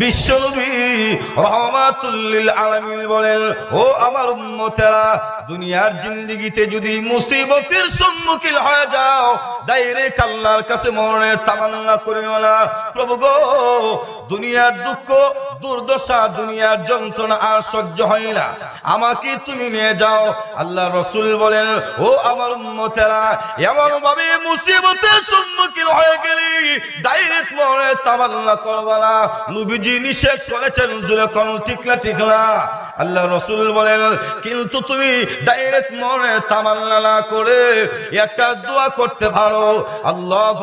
বিশ্বনবী রহমাতুল্লিল আলামিন বলেন ও আমার উম্মতেরা দুনিয়ার জিন্দিগিতে যদি মুসিবতের সম্মুখীন হয়ে যাও ডাইরেক্ট আল্লাহর কাছে মরণের তামান্না করিও না প্রভু গো দুনিয়ার দুঃখ দুর্দশা দুনিয়ার যন্ত্রণা আর সহ্য হয় না আমাকে তুমি নিয়ে যাও আল্লাহ রসুল বলেন ও আমার উন্মতেরা এমন ভাবে মুসিবতের সম্মুখীন হয়ে গেলি ডাইরেক্ট মনে তামান্না করবা না নবীজি নিষেধ করেছেন জুড়ে কোন ঠিক না ঠিক না আল্লাহ রসুল বলেন কিন্তু তুমি ডাইরেক্ট মনে তামান্না না করে একটা দোয়া করতে পারো আল্লাহ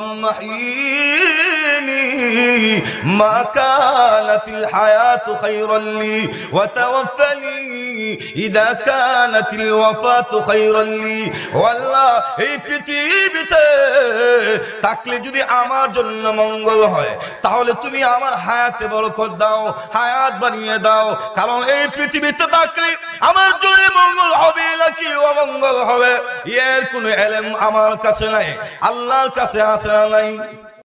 মা كانت الحياة خيرا لي وتوفني إذا كانت الوفاة خيرا لي والله إبتي إبتي تاكلي جدي عمار جن منغل هاي تاولي تمي عمار حياة بركو داو حياة بني داو كارون إبتي إبتي تاكلي عمار جن منغل حبي لكي ومنغل حبي يركن علم عمار كسنائي الله كسنائي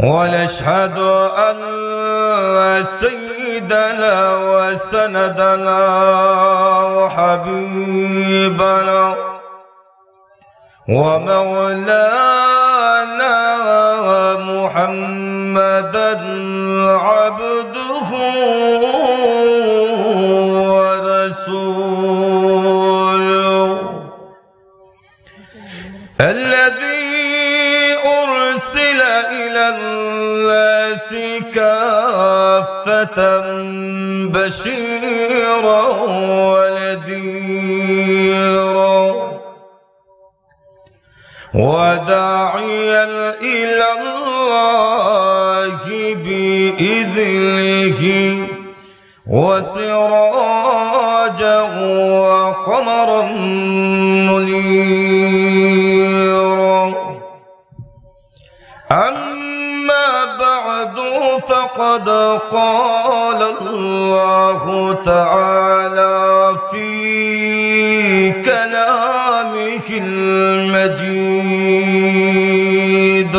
ونشهد أن سيدنا وسندنا وحبيبنا ومولانا محمدا عبده كافة بشيرا ونذيرا وداعيا إلى الله بإذنه وسراجا وقمرا منيرا فقد قال الله تعالى في كلامه المجيد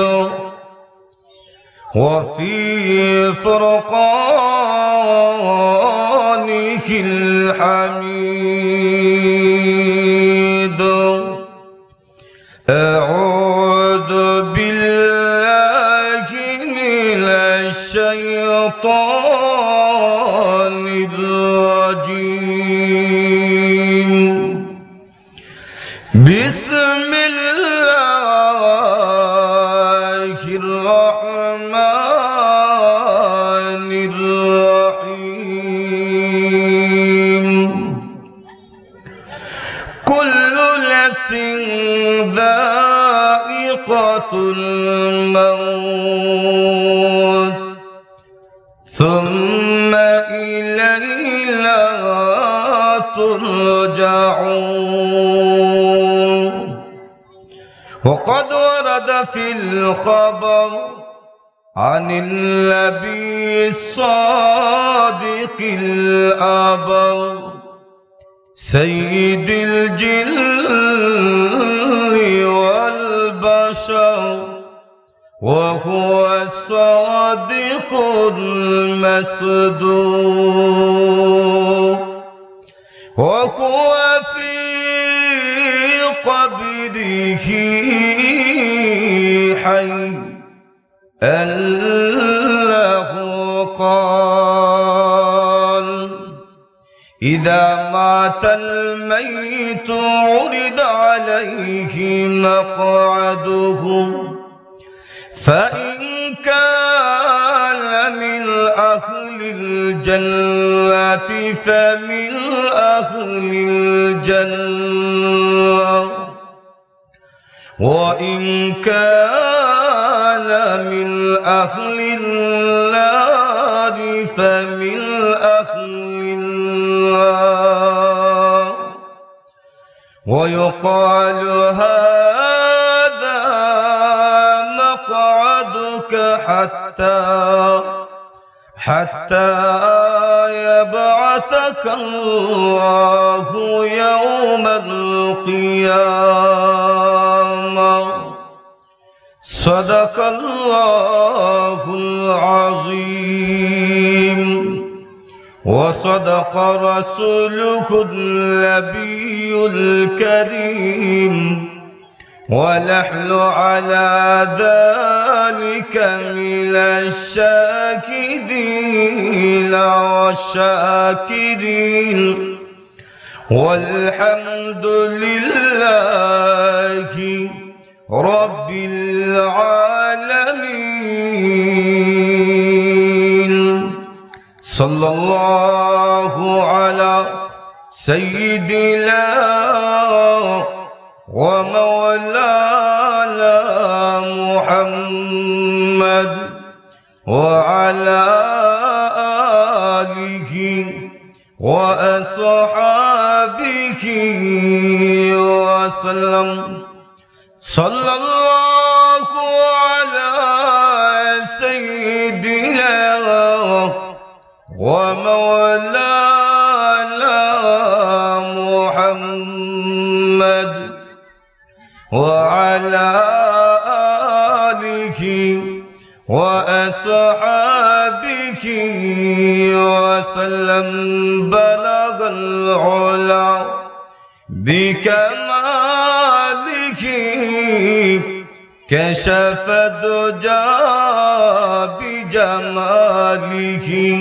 وفي فرقانه الحميد الموت ثم إلينا ترجعون وقد ورد في الخبر عن النبي الصادق الأبر سيد الجلد وهو الصادق المصدوق وهو في قبره حي أنه قال إذا مات الميت عرض عليه مقعده فإن كان من أهل الجنة فمن أهل الجنة وإن كان من أهل النار فمن أهل النار ويقال هذا حتى حتى يبعثك الله يوم القيامة صدق الله العظيم وصدق رسوله النبي الكريم ونحن على ذلك من الشاكدين والشاكرين والحمد لله رب العالمين صلى الله على سيدنا ومولانا محمد وعلى آله وأصحابه وسلم صلى الله عليه وعلى آله وأصحابه وسلم بلغ العلا بكماله كشف الدجى بجماله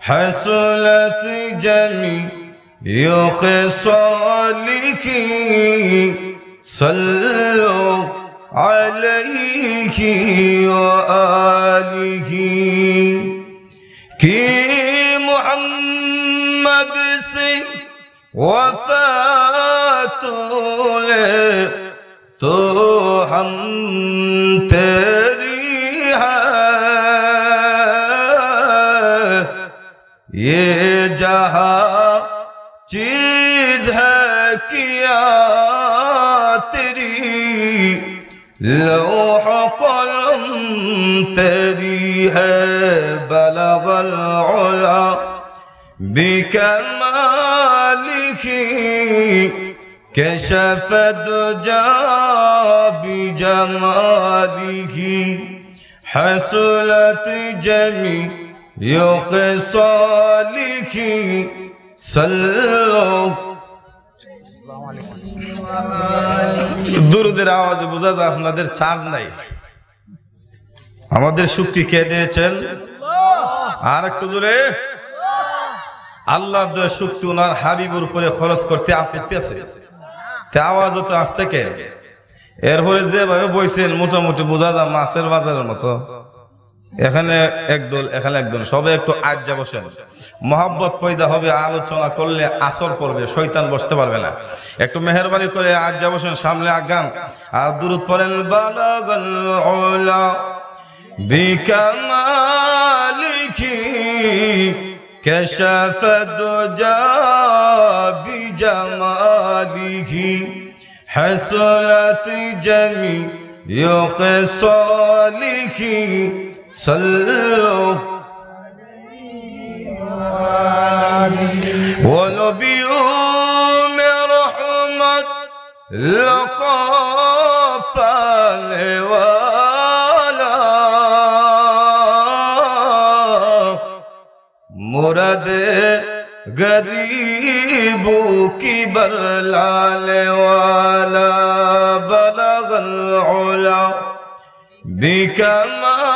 حصلت جميع خصاله صلو علیہ وآلہ کی محمد سے وفات لے تو ہم تیری ہے یہ جہاں لوح قلم تديها بلغ العلا بكماله كشف الدجى بجماله حسلت جميع يخصاله صلوا দুরুদের আওয়াজে বোঝা যায় আপনাদের চার্জ নাই আমাদের শক্তি কে দিয়েছেন আর একটু জোরে আল্লাহর দয়া শক্তি ওনার হাবিবুর উপরে খরচ করতে আপত্তি আছে তে আওয়াজও তো আসতে কে এরপরে যেভাবে বইছেন মোটামুটি বোঝা যায় মাছের বাজারের মতো এখানে একদল এখানে একদল সবে একটু আজ্জা বসেন মহাব্বত পয়দা হবে আলোচনা করলে আসর করবে শৈতান বসতে পারবে না একটু মেহরবানি করে আজ্জা বসেন সামনে আগান আর দূরত পড়েন বিকামালিখি কেশফদ বিজামালিখি হাসলাত জমি ইয়ক صلوا ونبي من رحمة لقافا والا مراد غريبو كبر لال ولا بلغ العلا بكمال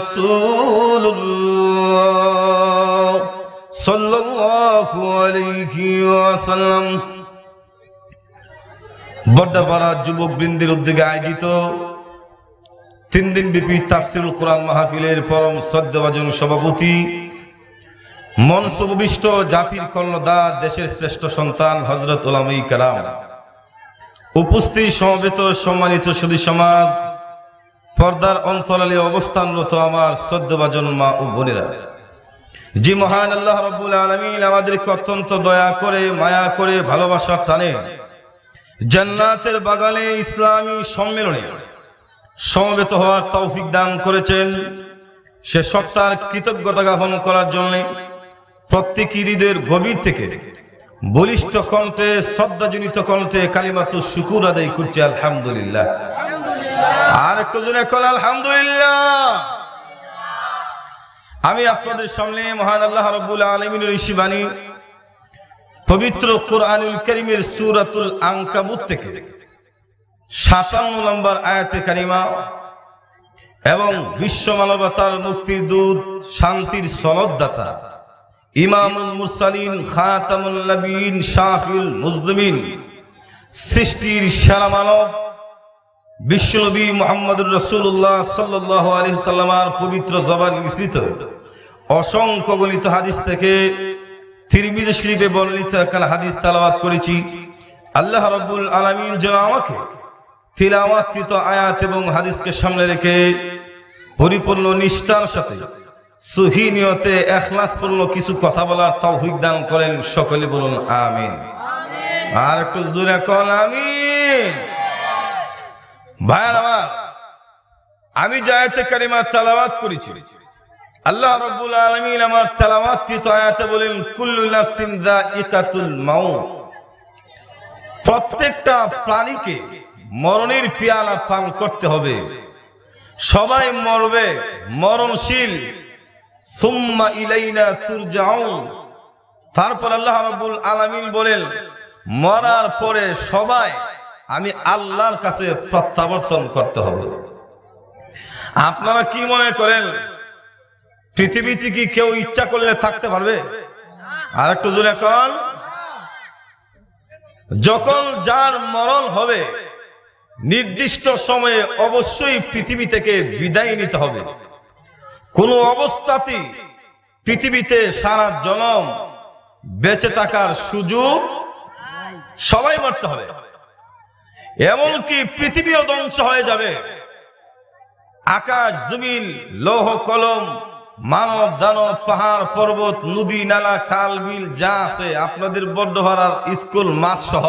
বড্ডাপাড়া যুবক বৃন্দের উদ্যোগে আয়োজিত তিন দিন ব্যাপী তাফসিল কোরআন মাহফিলের পরম শ্রদ্ধাভাজন সভাপতি মঞ্চ জাতির কর্ণদার দেশের শ্রেষ্ঠ সন্তান হজরত উলামী কালাম উপস্থিত সমবেত সম্মানিত সুদী সমাজ পর্দার অন্তরালে অবস্থানরত আমার বা মা ও বোনেরা জি মহান আল্লাহ রব্বুল আলমিন আমাদেরকে অত্যন্ত দয়া করে মায়া করে ভালোবাসা টানে জান্নাতের বাগানে ইসলামী সম্মেলনে সমবেত হওয়ার তৌফিক দান করেছেন সে সত্তার কৃতজ্ঞতা জ্ঞাপন করার জন্য প্রত্যেক ঈদের গভীর থেকে বলিষ্ঠ কণ্ঠে শ্রদ্ধাজনিত কণ্ঠে কালিমাতু শুকুর আদায় করছে আলহামদুলিল্লাহ আর একটু জোরে কল আলহামদুলিল্লাহ আমি আপনাদের সামনে মহান আল্লাহ রব্বুল আলমিনের বাণী পবিত্র কোরআনুল করিমের সুরাতুল আঙ্কাবুত থেকে সাতান্ন নম্বর আয়াতে কারিমা এবং বিশ্ব মানবতার মুক্তির দূত শান্তির সলদাতা ইমামুল মুসালিম খাতামুল নবীন শাহুল মুজদমিন সৃষ্টির সেরা মানব বিশ্বনবী মোহাম্মদ রসুল্লাহ সাল্লাহ আলী সাল্লামার পবিত্র জবান মিশ্রিত অসংখ্য গণিত হাদিস থেকে তিরমিজ শরীফে বর্ণিত একখানে হাদিস তালাবাদ করেছি আল্লাহ রবুল আলমিন যেন আমাকে তিলাওয়াতকৃত আয়াত এবং হাদিসকে সামনে রেখে পরিপূর্ণ নিষ্ঠার সাথে সুখী নিয়তে এখলাসপূর্ণ কিছু কথা বলার তৌফিক দান করেন সকলে বলুন আমিন আর একটু জোরে কন আমিন ভাইয়ার আমার আমি জায়াতে কারিমা তালাবাত করেছি আল্লাহ রব্বুল আলমিন আমার তালাবাত কি আয়াতে বলেন কুল্লুল যা ইকাতুল মাউ প্রত্যেকটা প্রাণীকে মরণের পিয়ালা পান করতে হবে সবাই মরবে মরণশীল সুম্মা ইলাইনা তারপর আল্লাহ রব্বুল আলমিন বলেন মরার পরে সবাই আমি আল্লাহর কাছে প্রত্যাবর্তন করতে হবে আপনারা কি মনে করেন পৃথিবীতে কি কেউ ইচ্ছা করলে থাকতে পারবে আর একটু জোরে কর যখন যার মরণ হবে নির্দিষ্ট সময়ে অবশ্যই পৃথিবী থেকে বিদায় নিতে হবে কোনো অবস্থাতেই পৃথিবীতে সারা জনম বেঁচে থাকার সুযোগ সবাই মরতে হবে এমনকি পৃথিবীও ধ্বংস হয়ে যাবে আকাশ জমিন লৌহ কলম মানব দানব পাহাড় পর্বত নদী নালা খাল বিল যা আছে আপনাদের বড্ডভার স্কুল মাঠ সহ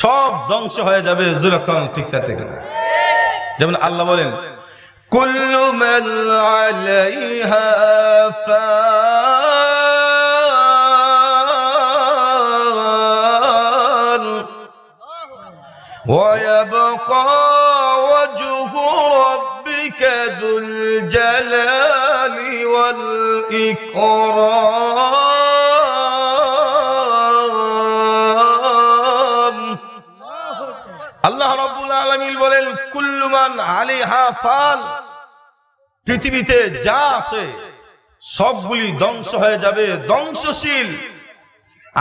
সব ধ্বংস হয়ে যাবে জুলক্ষণ ঠিকঠাক ঠিক আছে যেমন আল্লাহ বলেন কুল্লু মাল আলাইহা ফা يبقى وجه ربك ذو الجلال والإكرام الله رب العالمين বলেন كل من عليها فال পৃথিবীতে যা আছে সবগুলি ধ্বংস হয়ে যাবে ধ্বংসশীল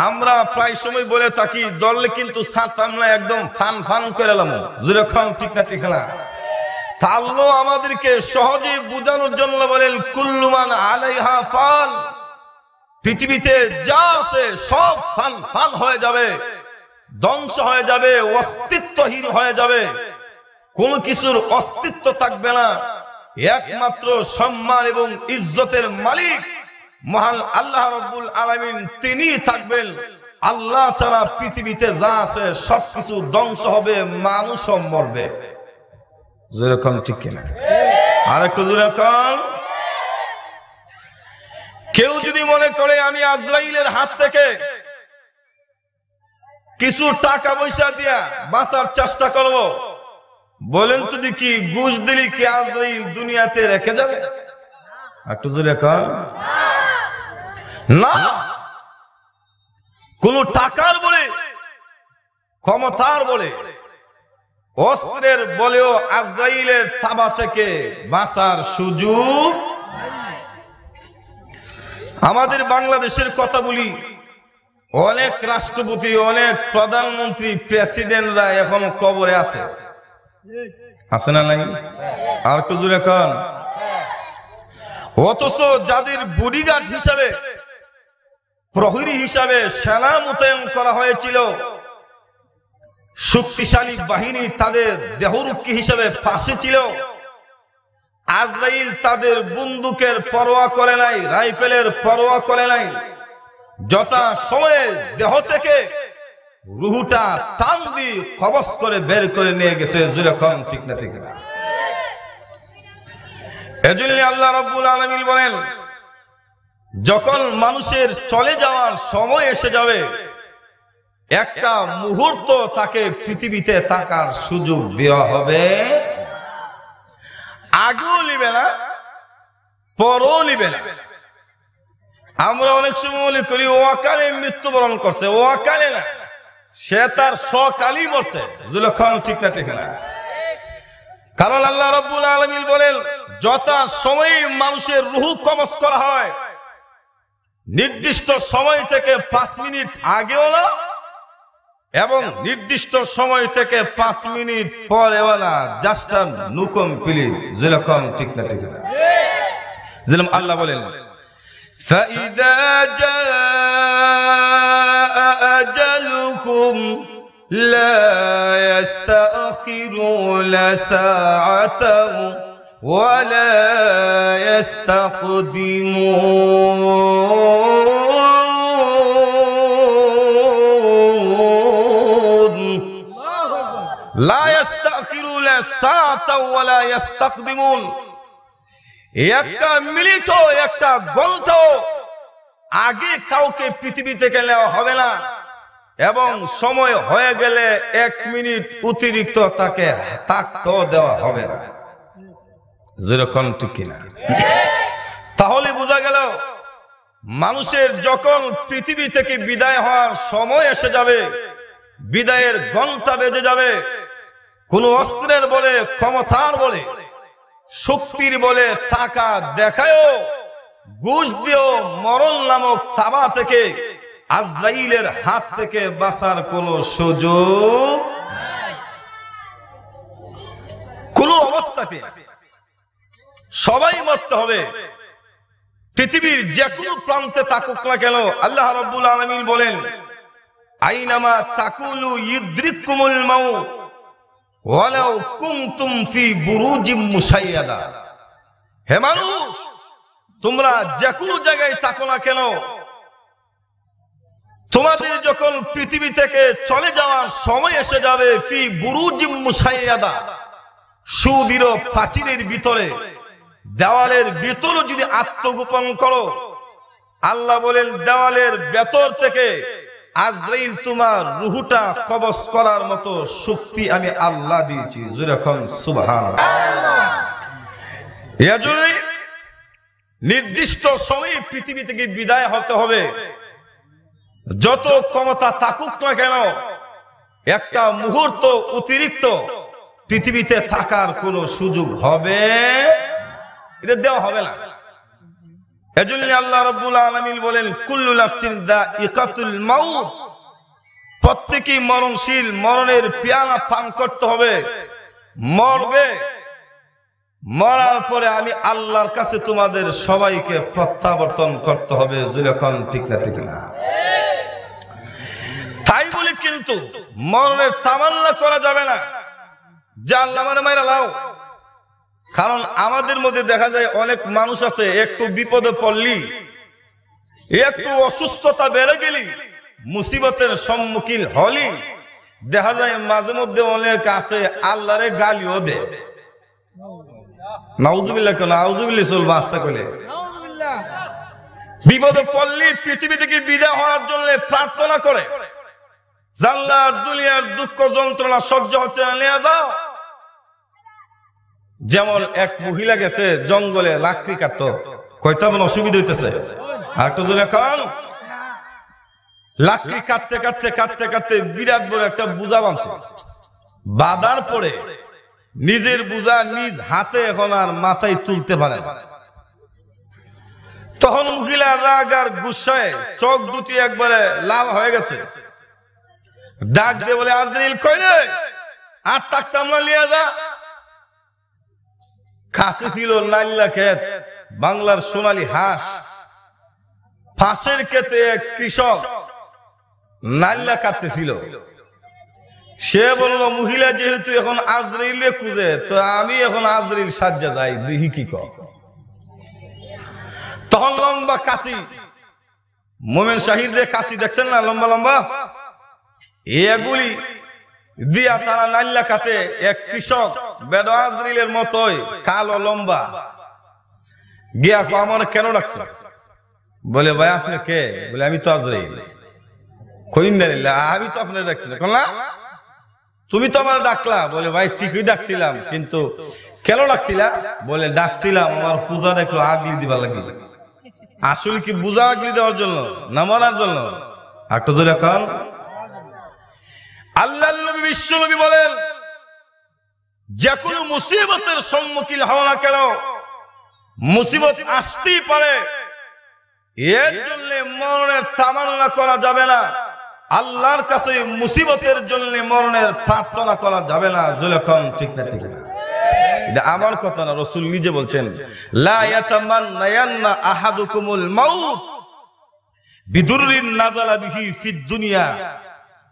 আমরা প্রায় সময় বলে থাকি দলে কিন্তু সামনে একদম ফান ফান করে এলাম যেরকম ঠিক না ঠিক না আমাদেরকে সহজে বোঝানোর জন্য বলেন কুল্লুমান আলাইহা ফান পৃথিবীতে যা আছে সব ফান ফান হয়ে যাবে ধ্বংস হয়ে যাবে অস্তিত্বহীন হয়ে যাবে কোন কিছুর অস্তিত্ব থাকবে না একমাত্র সম্মান এবং ইজ্জতের মালিক মহান আল্লাহ রব্বুল আলমিন তিনি থাকবেন আল্লাহ ছাড়া পৃথিবীতে যা আছে সবকিছু ধ্বংস হবে মানুষ মরবে যেরকম ঠিক কিনা আর একটু যেরকম কেউ যদি মনে করে আমি আজরাইলের হাত থেকে কিছু টাকা পয়সা দিয়া বাঁচার চেষ্টা করব। বলেন তো দেখি বুঝ দিলি কি আজরাইল দুনিয়াতে রেখে যাবে একটু জোরে কর না কোন টাকার বলে ক্ষমতার বলে অস্ত্রের বলেও আজরাইলের থাবা থেকে বাঁচার সুযোগ আমাদের বাংলাদেশের কথা বলি অনেক রাষ্ট্রপতি অনেক প্রধানমন্ত্রী প্রেসিডেন্টরা এখনো কবরে আছে আছে না নাই আর একটু জুড়ে অথচ যাদের বডিগার্ড হিসাবে প্রহরী হিসাবে সেনা মোতায়েন করা হয়েছিল শক্তিশালী বাহিনী তাদের দেহরক্ষী হিসাবে ফাঁসে ছিল আজরাইল তাদের বন্দুকের পরোয়া করে নাই রাইফেলের পরোয়া করে নাই যথা সময়ে দেহ থেকে রুহুটা টান দিয়ে কবচ করে বের করে নিয়ে গেছে জুরেখন ঠিক না ঠিক না এজন্য আল্লাহ রব্বুল আলমিন বলেন যখন মানুষের চলে যাওয়ার সময় এসে যাবে একটা মুহূর্ত তাকে পৃথিবীতে থাকার সুযোগ দেওয়া হবে আগেও নিবে না পরও নিবে না আমরা অনেক সময় মনে করি ওয়াকালে মৃত্যুবরণ করছে ওয়াকালে না সে তার সকালই মরছে দুলক্ষণ ঠিক না ঠিক না কারণ আল্লাহ রব্বুল আলমিন বলেন যথা সময়ে মানুষের রুহু কবচ করা হয় নির্দিষ্ট সময় থেকে পাঁচ মিনিট আগেও না এবং নির্দিষ্ট সময় থেকে পাঁচ মিনিট পরেও না জাস্ট নুকম পিলিট যেরকম ঠিক না ঠিক না যেরকম আল্লাহ বলেন فإذا جاء أجلكم لا يستأخرون ساعة ولا يستقدمون لا يستأخرون ساعة ولا يستقدمون একটা মিনিট একটা গন্ত আগে কাউকে পৃথিবী থেকে নেওয়া হবে না এবং সময় হয়ে গেলে এক মিনিট অতিরিক্ত তাকে তাক দেওয়া হবে না যেরকম ঠিক কিনা তাহলে বোঝা গেল মানুষের যখন পৃথিবী থেকে বিদায় হওয়ার সময় এসে যাবে বিদায়ের ঘন্টা বেজে যাবে কোন অস্ত্রের বলে ক্ষমতার বলে শক্তির বলে টাকা দেখায়ও গুজ দিয়েও মরণ নামক তাবা থেকে আজরাইলের হাত থেকে বাঁচার কোন সুযোগ কোন অবস্থাতে সবাই মরতে হবে পৃথিবীর যে কোনো প্রান্তে তাকুক না কেন আল্লাহ রব্বুল আলমিন বলেন আইনামা তাকুলু ইদ্রিকুমুল মাউ ওয়ালাউ কুমতুম ফি বুরুজিম মুসাইয়াদা হে মানুষ তোমরা যে কোনো জায়গায় তাকো না কেন তোমাদের যখন পৃথিবী থেকে চলে যাওয়ার সময় এসে যাবে ফি বুরুজিম মুসাইয়াদা সুদৃঢ় প্রাচীরের ভিতরে দেওয়ালের ভিতর যদি আত্মগোপন করো আল্লাহ বলেন দেওয়ালের ভেতর থেকে আজরাইল তোমার রুহুটা কবজ করার মতো শক্তি আমি আল্লাহ দিয়েছি নির্দিষ্ট সময় পৃথিবী থেকে বিদায় হতে হবে যত ক্ষমতা থাকুক না কেন একটা মুহূর্ত অতিরিক্ত পৃথিবীতে থাকার কোনো সুযোগ হবে এটা দেওয়া হবে না এজন্য আল্লাহ রব্বুল আলমিন বলেন কুল্লুল ইকাতুল প্রত্যেকেই মরণশীল মরণের পিয়ালা পান করতে হবে মরবে মরার পরে আমি আল্লাহর কাছে তোমাদের সবাইকে প্রত্যাবর্তন করতে হবে যখন ঠিক না ঠিক না তাই বলি কিন্তু মরণের তামান্না করা যাবে না যে আল্লাহ মানে মাইরা লাও কারণ আমাদের মধ্যে দেখা যায় অনেক মানুষ আছে একটু বিপদে পড়লি একটু অসুস্থতা বেড়ে গেলি মুসিবতের সম্মুখীন হলি দেখা যায় মাঝে মধ্যে অনেক আছে আল্লাহরে গালিও দে নাউজুবিল্লাহ কেন আউজুবিল্লি চলবো আস্তা করে বিপদে পড়লি পৃথিবী থেকে বিদায় হওয়ার জন্য প্রার্থনা করে জাল্লার দুনিয়ার দুঃখ যন্ত্রণা সহ্য হচ্ছে না নেওয়া যাও যেমন এক মহিলা গেছে জঙ্গলে লাকড়ি কাটতো কয়তো এমন মানে অসুবিধা হইতেছে আর একটা জন এখন লাকড়ি কাটতে কাটতে কাটতে কাটতে বিরাট বড় একটা বোঝা বাঁধছে বাদার পরে নিজের বোঝা নিজ হাতে এখন আর মাথায় তুলতে পারে তখন মহিলা রাগ আর গুসায় চোখ দুটি একবারে লাভ হয়ে গেছে ডাক দিয়ে বলে আজ কই রে আর তাক তামলা নিয়ে যা খাসি ছিল নাইল্লা খেত বাংলার সোনালী হাঁস ফাঁসের খেতে এক কৃষক নাইল্লা কাটতেছিল সে বলল মহিলা যেহেতু এখন আজরিলে কুজে তো আমি এখন আজরিল সাজ্জা যাই দিহি কি তখন লম্বা কাশি মোমেন শাহির যে কাশি দেখছেন না লম্বা লম্বা এগুলি দিয়া তারা নাল্লা কাটে এক কৃষক বেদাজরিলের মতোই কালো লম্বা গিয়া আমার কেন ডাকছো বলে ভাই আপনি কে বলে আমি তো আজরাইল আমি তো আপনার ডাকছি না তুমি তো আমার ডাকলা বলে ভাই ঠিকই ডাকছিলাম কিন্তু কেন ডাকছিলা বলে ডাকছিলাম আমার পূজা একটু আগলি দিবা লাগি আসল কি বুঝা দেওয়ার জন্য না মরার জন্য জোরে আল্লাহ বিশ্বনবী বলেন যে কোনো মুসিবতের সম্মুখীন হও না কেন মুসিবত আসতেই পারে এর জন্য মরণের তামান্না করা যাবে না আল্লাহর কাছে মুসিবতের জন্য মরণের প্রার্থনা করা যাবে না যখন ঠিক না ঠিক না এটা আমার কথা না রসুল নিজে বলছেন আহাদুকুমুল মাউত বিদুররিন নাজালা বিহি ফিদ দুনিয়া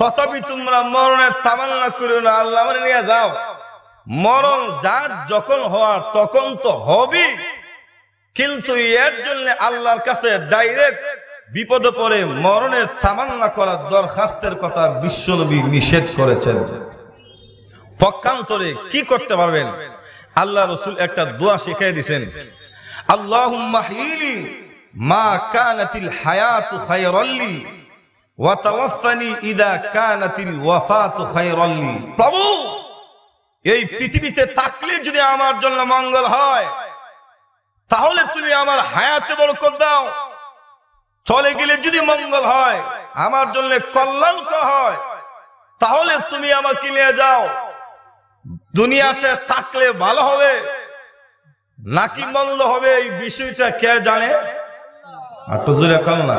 তথাপি তোমরা মরণের তামান্না করিও না আল্লাহ নিয়ে যাও মরণ যার যখন হওয়ার তখন তো হবি কিন্তু এর জন্য আল্লাহর কাছে ডাইরেক্ট বিপদে পড়ে মরণের তামান্না করার দরখাস্তের কথা বিশ্বনবী নিষেধ করেছেন পক্ষান্তরে কি করতে পারবেন আল্লাহ রসুল একটা দোয়া শিখাই দিছেন আল্লাহ মা কানাতিল হায়াতু খায়রাল্লি প্রভু এই পৃথিবীতে থাকলে যদি আমার জন্য মঙ্গল হয় তাহলে তুমি আমার হায়াতে বরকত দাও চলে গেলে যদি মঙ্গল হয় আমার জন্য কল্যাণকর হয় তাহলে তুমি আমাকে নিয়ে যাও দুনিয়াতে থাকলে ভালো হবে নাকি মন্দ হবে এই বিষয়টা কে জানে আর তো জুড়ে না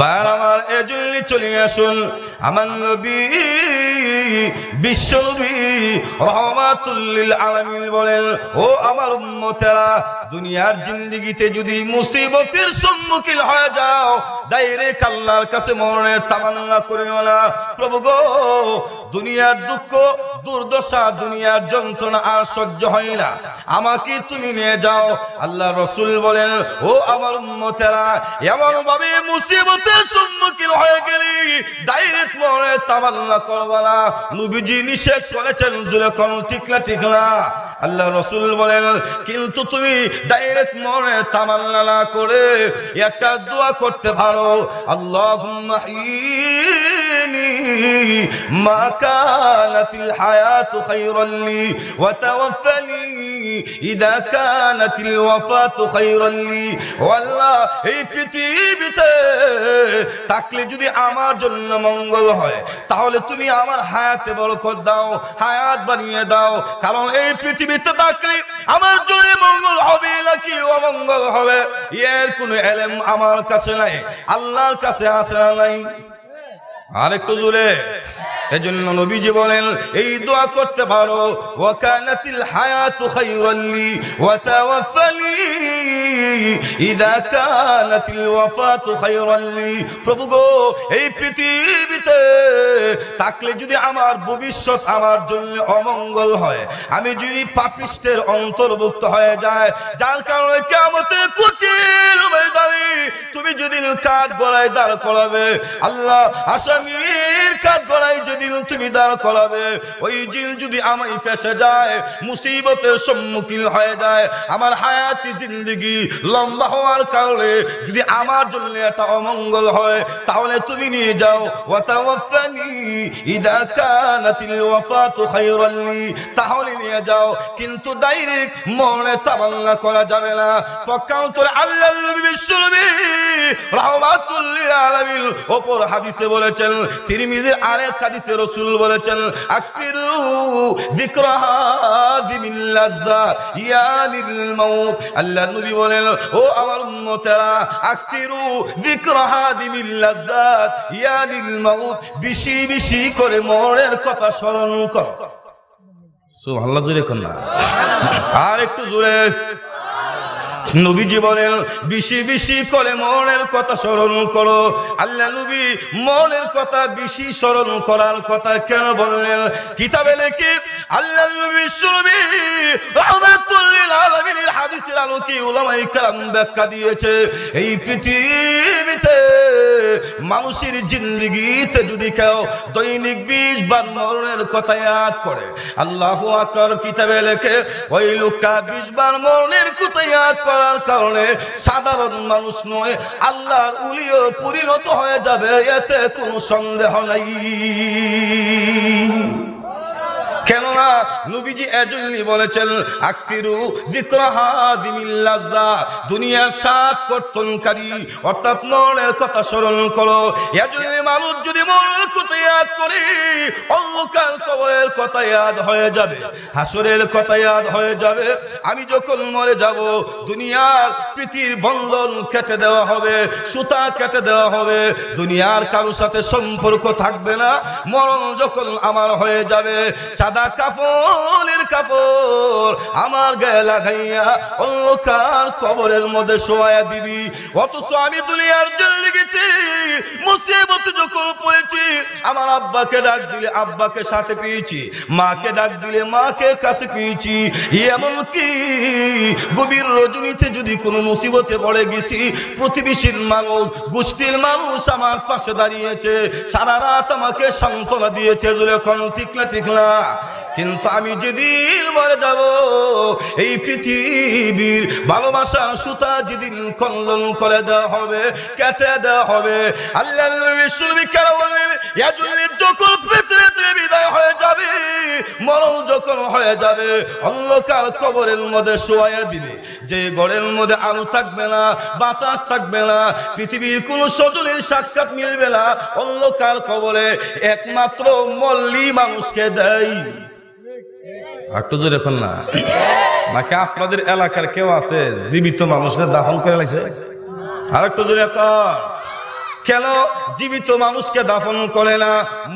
বার আমার চলে আসুন আমার নবী বিশ্বনবী রহমাতুল্লিল বলেন ও আমার দুনিয়ার জিন্দিগিতে যদি মুসিবতের সম্মুখীন হয়ে যাও কাছে মরণের তামান্না করিও না প্রভু গো দুনিয়ার দুঃখ দুর্দশা দুনিয়ার যন্ত্রণা আর সহ্য হয় না আমাকে তুমি নিয়ে যাও আল্লাহ রসুল বলেন ও আমার উম্মতেরা এমন ভাবে মুসিবত নিয়তের সম্মুখীন হয়ে গেলি ডাইরেক্ট মনে তামান্না করবা না নবীজি নিষেধ করেছেন জুলে কোন ঠিক না ঠিক না আল্লাহ রসুল বলেন কিন্তু তুমি ডাইরেক্ট মনে তামান্না না করে একটা দোয়া করতে পারো আল্লাহ ما كانت الحياة خيرا لي وتوفني إذا كانت الوفاة خيرا لي والله এই পৃথিবীতে থাকলে যদি আমার জন্য মঙ্গল হয় তাহলে তুমি আমার হায়াতে বরকত দাও হায়াত বানিয়ে দাও কারণ এই পৃথিবীতে থাকলে আমার জন্য মঙ্গল হবে নাকি অমঙ্গল হবে এর কোনো এলেম আমার কাছে নাই আল্লাহর কাছে আছে না নাই আর একটু জুড়ে এজন্য নবীজি বলেন এই দোয়া করতে পারো ওয়াকানাতিল হায়াতু ওয়া কানাতিল ওয়াফাতু প্রভু গো এই পৃথিবীতে থাকলে যদি আমার ভবিষ্যৎ আমার জন্য অমঙ্গল হয় আমি যদি পাপিষ্টের অন্তর্ভুক্ত হয়ে যায় যার কারণে কিয়ামতে কুটিল ময়দানে তুমি যদি কাঠ গড়ায় দাঁড় করাবে আল্লাহ আশা গড়াই যেদিন তুমি দাঁড় করাবে ওই জিন যদি ফেসে যায় মুসিবতের সম্মুখীন হয়ে যায় আমার হায়াতি জিন্দিগি লম্বা হওয়ার কারণে যদি আমার জন্য এটা অমঙ্গল হয় তাহলে তুমি নিয়ে যাও তাহলে নিয়ে যাও কিন্তু ডাইরেক্ট মনে তামান্না করা যাবে না পক্ষান্তর আল্লাহ বিশ্ব রহমাতুল্লিল ওপর হাদিসে বলেছে বলেছেন তিরমিজির আরেক হাদিসে রসুল বলেছেন আকিরু আকফিরু যিকরাহা ইয়ালিল মাউত আল্লাহ নবী বলেন ও আমার উম্মতেরা আকফিরু যিকরাহা দিমিল্লাজাত ইয়ালিল মাউত বেশি বেশি করে মরের কথা স্মরণ কর সুবহানাল্লাহ জোরে কর না আর একটু জোরে নবীজি বলেন বিশি বিশি করে মনের কথা স্মরণ করো আল্লাহ নবী মনের কথা বেশি স্মরণ করার কথা কেন বললেন কিতাবে লেখে আল্লাহ নবী সুরবি রহমাতুল্লিল আলামিনের হাদিসের আলোকে উলামায়ে کرام ব্যাখ্যা দিয়েছে এই পৃথিবীতে মানুষের জিন্দগিতে যদি কেউ দৈনিক বিশ বার মরণের কথা ইয়াদ করে আল্লাহ আকর কিতাবে লেখে ওই লোকটা বিশ বার মরণের কথা ইয়াদ করে করার কারণে সাধারণ মানুষ নয় আল্লাহর উলিও পরিণত হয়ে যাবে এতে কোনো সন্দেহ নাই কেননা নবীজি এজন্যই বলেছেন দুনিয়ার সাত কর্তনকারী অর্থাৎ কথা স্মরণ করো এজন্য মানুষ যদি কথা ইয়াদ অন্ধকার কবরের কথা ইয়াদ হয়ে যাবে হাসরের কথা ইয়াদ হয়ে যাবে আমি যখন মরে যাব দুনিয়ার প্রীতির বন্ধন কেটে দেওয়া হবে সুতা কেটে দেওয়া হবে দুনিয়ার কারোর সাথে সম্পর্ক থাকবে না মরণ যখন আমার হয়ে যাবে সাদা সাদা কাফনের কাপড় আমার গায়ে লাগাইয়া অন্ধকার কবরের মধ্যে শোয়া দিবি অথচ আমি দুনিয়ার জিন্দিগিতে মুসিবত যখন পড়েছি আমার আব্বাকে ডাক দিলে আব্বাকে সাথে পেয়েছি মাকে ডাক দিলে মাকে কাছে পেয়েছি এমন কি গভীর রজনীতে যদি কোন মুসিবতে পড়ে গেছি প্রতিবেশীর মানুষ গোষ্ঠীর মানুষ আমার পাশে দাঁড়িয়েছে সারা রাত আমাকে সান্ত্বনা দিয়েছে ঠিক না ঠিক না Yeah. কিন্তু আমি যেদিন মরে যাব এই পৃথিবীর ভালোবাসা সুতা যেদিন খন্ডন করে দেওয়া হবে কেটে দেওয়া হবে আল্লাহ যখন বিদায় হয়ে যাবে হয়ে যাবে মধ্যে যে ঘরের মধ্যে থাকবে না বাতাস থাকবে না পৃথিবীর সাক্ষাৎ একমাত্র মল্লি মানুষকে দেয় একটু জোরে এখন না নাকি আপনাদের এলাকার কেউ আছে জীবিত মানুষকে দাফন করে লাগছে আর একটু জোরে কেন জীবিত মানুষকে দাফন করে না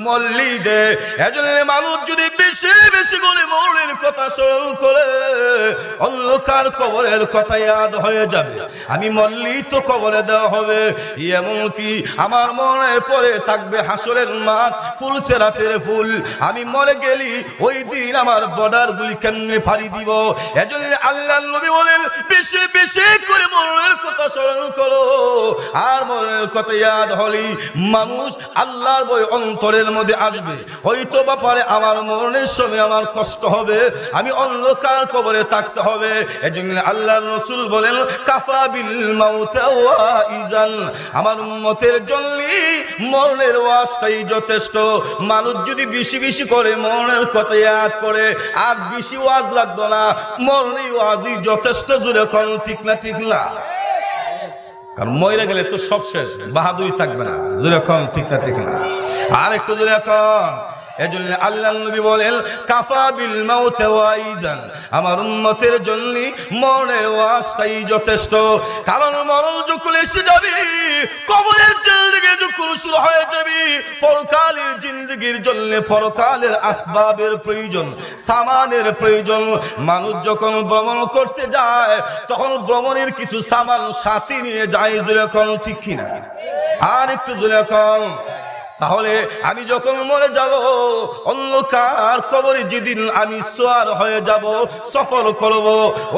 মল্লি দে এজন্য মানুষ যদি বেশি বেশি করে মরণের কথা স্মরণ করে অন্ধকার কবরের কথা ইয়াদ হয়ে যাবে আমি মল্লি তো কবরে দেওয়া হবে এমনকি আমার মনের পরে থাকবে হাসরের মাঠ ফুল সেরাতের ফুল আমি মরে গেলি ওই দিন আমার বর্ডারগুলি কেমনে ফাড়ি দিব এজন্য আল্লাহ নবী বলেন বেশি বেশি করে মরণের কথা স্মরণ করো আর মরণের কথা ইয়াদ হলি মানুষ আল্লাহর বই অন্তরের মধ্যে আসবে হয়তো ব্যাপারে আমার মরণের সময় আমার কষ্ট হবে আমি অন্ধকার কবরে থাকতে হবে হবে এজন্য আল্লাহর রসুল বলেন কাফা বিল ইজান আমার উম্মতের জন্য মরণের ওয়াসটাই যথেষ্ট মানুষ যদি বেশি বেশি করে মরণের কথা ইয়াদ করে আর বেশি ওয়াজ লাগতো না মরণের ওয়াজই যথেষ্ট জুড়ে কর ঠিক না ঠিক না কারণ মরে গেলে তো সব শেষ বাহাদুরি থাকবে না জুড়ে কোন ঠিক না ঠিক না আর একটু জুড়ে কোন এজন্য আল্লাহ নবী বলেন কাফা বিল মাউতে ওয়াইজান আমার উম্মতের জন্য মরণের ওয়াজটাই যথেষ্ট কারণ মরণ যখন এসে যাবে কবরের জেল থেকে যখন শুরু হয়ে যাবে পরকালের জিন্দগির জন্য পরকালের আসবাবের প্রয়োজন সামানের প্রয়োজন মানুষ যখন ভ্রমণ করতে যায় তখন ভ্রমণের কিছু সামান সাথে নিয়ে যায় জুলেখন ঠিক কিনা আর একটু জুলেখন তাহলে আমি যখন মরে যাব অন্ধকার কবরে যেদিন আমি সোয়ার হয়ে যাব সফর করব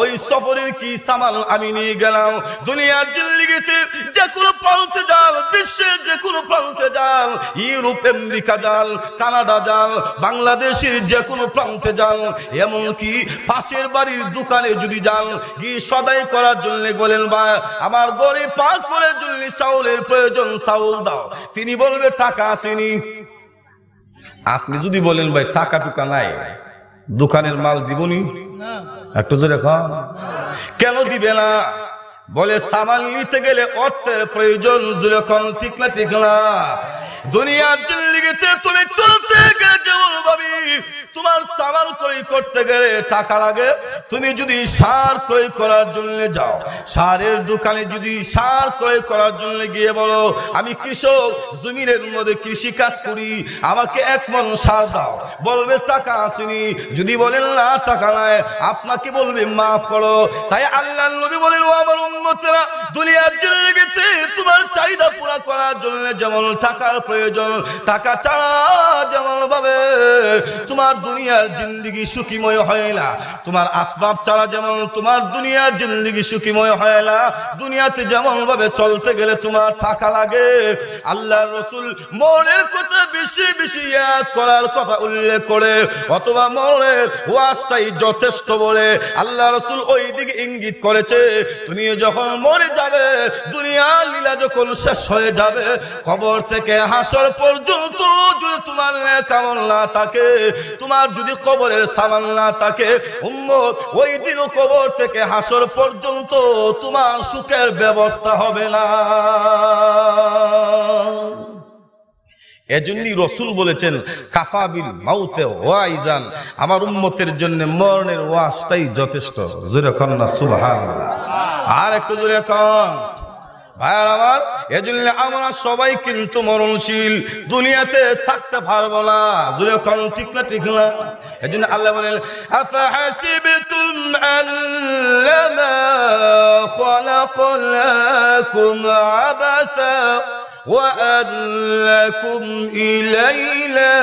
ওই সফরের কি সামাল আমি নিয়ে গেলাম দুনিয়ার জিল্লিগিতে যে কোনো প্রান্তে যান বিশ্বের যে কোনো প্রান্তে যান ইউরোপ আমেরিকা যান কানাডা যান বাংলাদেশের যে কোনো প্রান্তে যান এমনকি পাশের বাড়ির দোকানে যদি যান কি সদাই করার জন্য বলেন বা আমার গরিব পাক করার জন্য চাউলের প্রয়োজন চাউল দাও তিনি বলবে টাকা আসেনি আপনি যদি বলেন ভাই টাকা টুকা নাই দোকানের মাল দিবনি একটু জোরে খান কেন দিবে না বলে সামাল নিতে গেলে অর্থের প্রয়োজন জুলেখন ঠিক না ঠিক না দুনিয়ার জিন্দিগিতে তুমি চলতে গেলে যেমন ভাবি তোমার সামাল তৈরি করতে গেলে টাকা লাগে তুমি যদি সার তৈরি করার জন্য যাও সারের দোকানে যদি সার তৈরি করার জন্য গিয়ে বলো আমি কৃষক জমিনের মধ্যে কৃষি কাজ করি আমাকে এক মন সার দাও বলবে টাকা আসেনি যদি বলেন না টাকা নাই আপনাকে বলবে মাফ করো তাই আল্লাহ নবী বলেন ও আমার উন্মতেরা দুনিয়ার জিন্দিগিতে তোমার চাহিদা পুরা করার জন্য যেমন টাকার প্রয়োজন টাকা ছাড়া যেমন ভাবে তোমার দুনিয়ার জিন্দিগি সুখীময় হয় না তোমার আসবাব ছাড়া যেমন তোমার দুনিয়ার জিন্দিগি সুখীময় হয় না দুনিয়াতে যেমন ভাবে চলতে গেলে তোমার টাকা লাগে আল্লাহ রসুল মনের কথা বেশি বেশি ইয়াদ করার কথা উল্লেখ করে অথবা মনের ওয়াসটাই যথেষ্ট বলে আল্লাহ রসুল ওই দিকে ইঙ্গিত করেছে তুমি যখন মরে যাবে দুনিয়ার লীলা যখন শেষ হয়ে যাবে কবর থেকে হাস আসর পর্যন্ত যদি তোমার কামল না থাকে তোমার যদি কবরের সামান না থাকে উম্মত ওই দিন কবর থেকে হাসর পর্যন্ত তোমার সুখের ব্যবস্থা হবে না এজন্যই রসুল বলেছেন কাফাবিল মাউতে ওয়াইজান আমার উম্মতের জন্য মরণের ওয়াসটাই যথেষ্ট জোরে কন না সুবহান আর একটু জোরে খন ভাইয়ার আমার এজন্য আমরা সবাই কিন্তু মরণশীল দুনিয়াতে থাকতে পারবো না জুরে কোন ঠিক না ঠিক না এজন্য আল্লাহ বলেন أفحسبتم আল্লামা খলাকলাকুম আবাসা وأنكم إلينا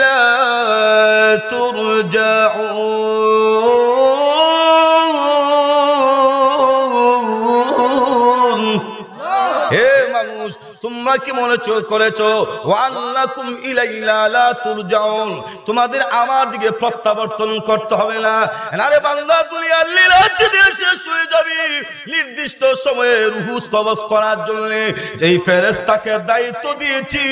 لا ترجعون তোমরা কি মনে করেছ ওয়াল্লাকুম ইলাইলা তুরজাউন তোমাদের আমার দিকে প্রত্যাবর্তন করতে হবে না আরে বান্দা তুমি আল্লাহর দিয়ে শেষ হয়ে যাবে নির্দিষ্ট সময়ে রুহু কবজ করার জন্য যেই ফেরেশতাকে দায়িত্ব দিয়েছি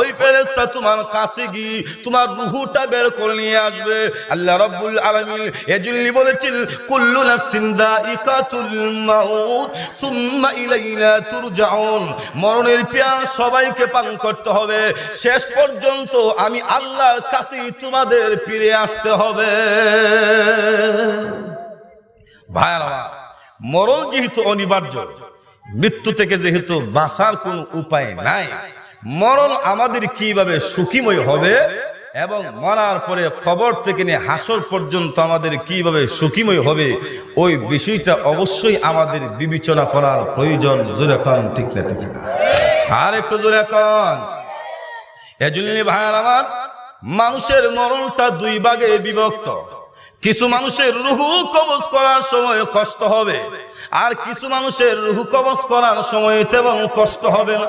ওই ফেরেশতা তোমার কাছে গি তোমার রুহুটা বের করে নিয়ে আসবে আল্লাহ রাব্বুল আলামিন এজন্যই বলেছিল কুল্লু নাফসিন দাইকাতুল মাউত সুম্মা ইলাইলা তুরজাউন মরণ জীবনের পেয়াস সবাইকে পান করতে হবে শেষ পর্যন্ত আমি আল্লাহর কাছে তোমাদের ফিরে আসতে হবে ভাইরা মরণ যেহেতু অনিবার্য মৃত্যু থেকে যেহেতু বাঁচার কোন উপায় নাই মরণ আমাদের কিভাবে সুখীময় হবে এবং মরার পরে কবর থেকে নিয়ে হাসর পর্যন্ত আমাদের কিভাবে সুখীময় হবে ওই বিষয়টা অবশ্যই আমাদের বিবেচনা করার প্রয়োজন জোরে কন ঠিক না ঠিক আর একটু জোরে কন এজন্য ভাইয়ার আমার মানুষের মরণটা দুই ভাগে বিভক্ত কিছু মানুষের রুহু কবজ করার সময় কষ্ট হবে আর কিছু মানুষের রুহু কবজ করার সময় তেমন কষ্ট হবে না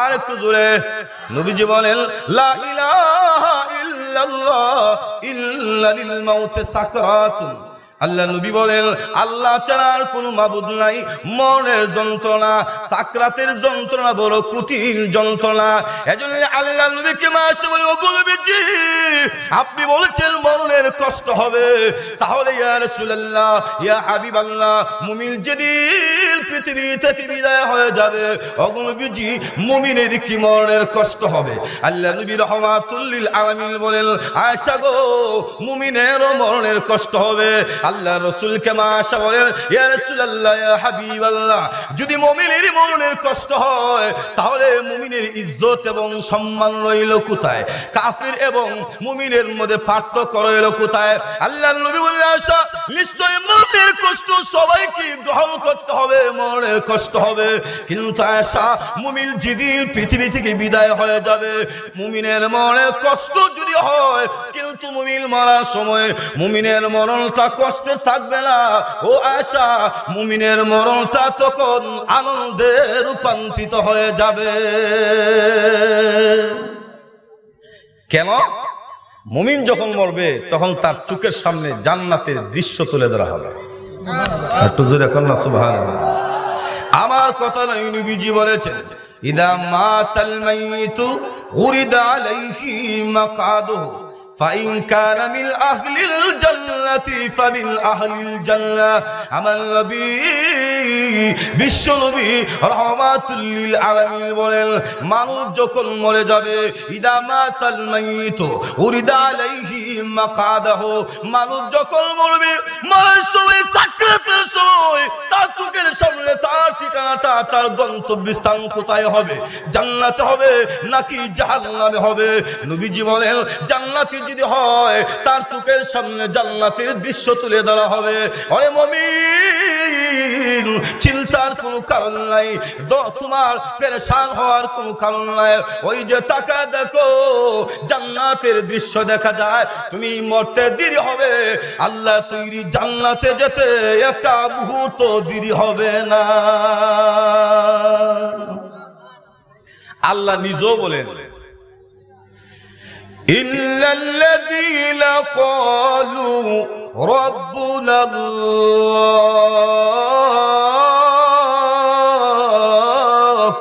আর একটু জোরে নবীজি বলেন লা ইলাহা ইল্লাল্লাহ ইল্লালিল মাউতে সাকরাতুন আল্লাহ নবী বলেন আল্লাহ চার আর কোনো মাবুদ নাই মনের যন্ত্রণা সাকরাতের যন্ত্রণা বড় কুটির যন্ত্রণা এজন্য আল্লাহ নবীকে মাসে বলে ওগুলবিজি আপনি বলেছেন মরণের কষ্ট হবে তাহলে ইয়া রাসূলুল্লাহ ইয়া হাবিবাল্লাহ মুমিন যেদিন পৃথিবী থেকে বিদায় হয়ে যাবে বিজি মুমিনের কি মরণের কষ্ট হবে আল্লাহ নবী রহমাতুল্লিল আলামিন বলেন আশা গো মুমিনেরও মরণের কষ্ট হবে আল্লাহ রসুলকে যদি মমিনের মনের কষ্ট হয় তাহলে মুমিনের ইজ্জত এবং সম্মান রইল কোথায় কাফির এবং মুমিনের মধ্যে পার্থক্য রইল কোথায় আল্লাহ নবী বললেন আশা নিশ্চয় মনের কষ্ট সবাইকে গ্রহণ করতে হবে মনের কষ্ট হবে কিন্তু আশা মুমিন যেদিন পৃথিবী থেকে বিদায় হয়ে যাবে মুমিনের মনের কষ্ট যদি হয় কিন্তু মুমিন মারার সময় মুমিনের মরণটা কষ্ট কষ্ট থাকবে না ও আশা মুমিনের মরণটা তখন আনন্দে রূপান্তরিত হয়ে যাবে কেন মুমিন যখন মরবে তখন তার চোখের সামনে জান্নাতের দৃশ্য তুলে ধরা হবে একটু জোরে এখন না সুভান আমার কথা নাই নবীজি বলেছেন ইদা মাতাল মাইতু উরিদা আলাইহি মাকাদুহু فإن كان من أهل الجنة فمن أهل الجنة عمل বিশ্বনবী রহমাতুল্লিল বলেন মানুষ যখন মরে যাবে মানুষ যখন মরবে তার চোখের সামনে তার ঠিকানাটা তার কোথায় হবে জান্নাতে হবে নাকি জাহান্নামে হবে নবীজি বলেন জান্নাতি যদি হয় তার চোখের সামনে জান্নাতের দৃশ্য তুলে ধরা হবে অরে মমি চিন্তার কোন কারণ নাই তোমার পেরেশান হওয়ার কোন কারণ নাই ওই যে তাকা দেখো জান্নাতের দৃশ্য দেখা যায় তুমি মরতে দেরি হবে আল্লাহ তৈরি জান্নাতে যেতে একটা মুহূর্ত দেরি হবে না আল্লাহ নিজেও বলেন إلا الذين قالوا ربنا الله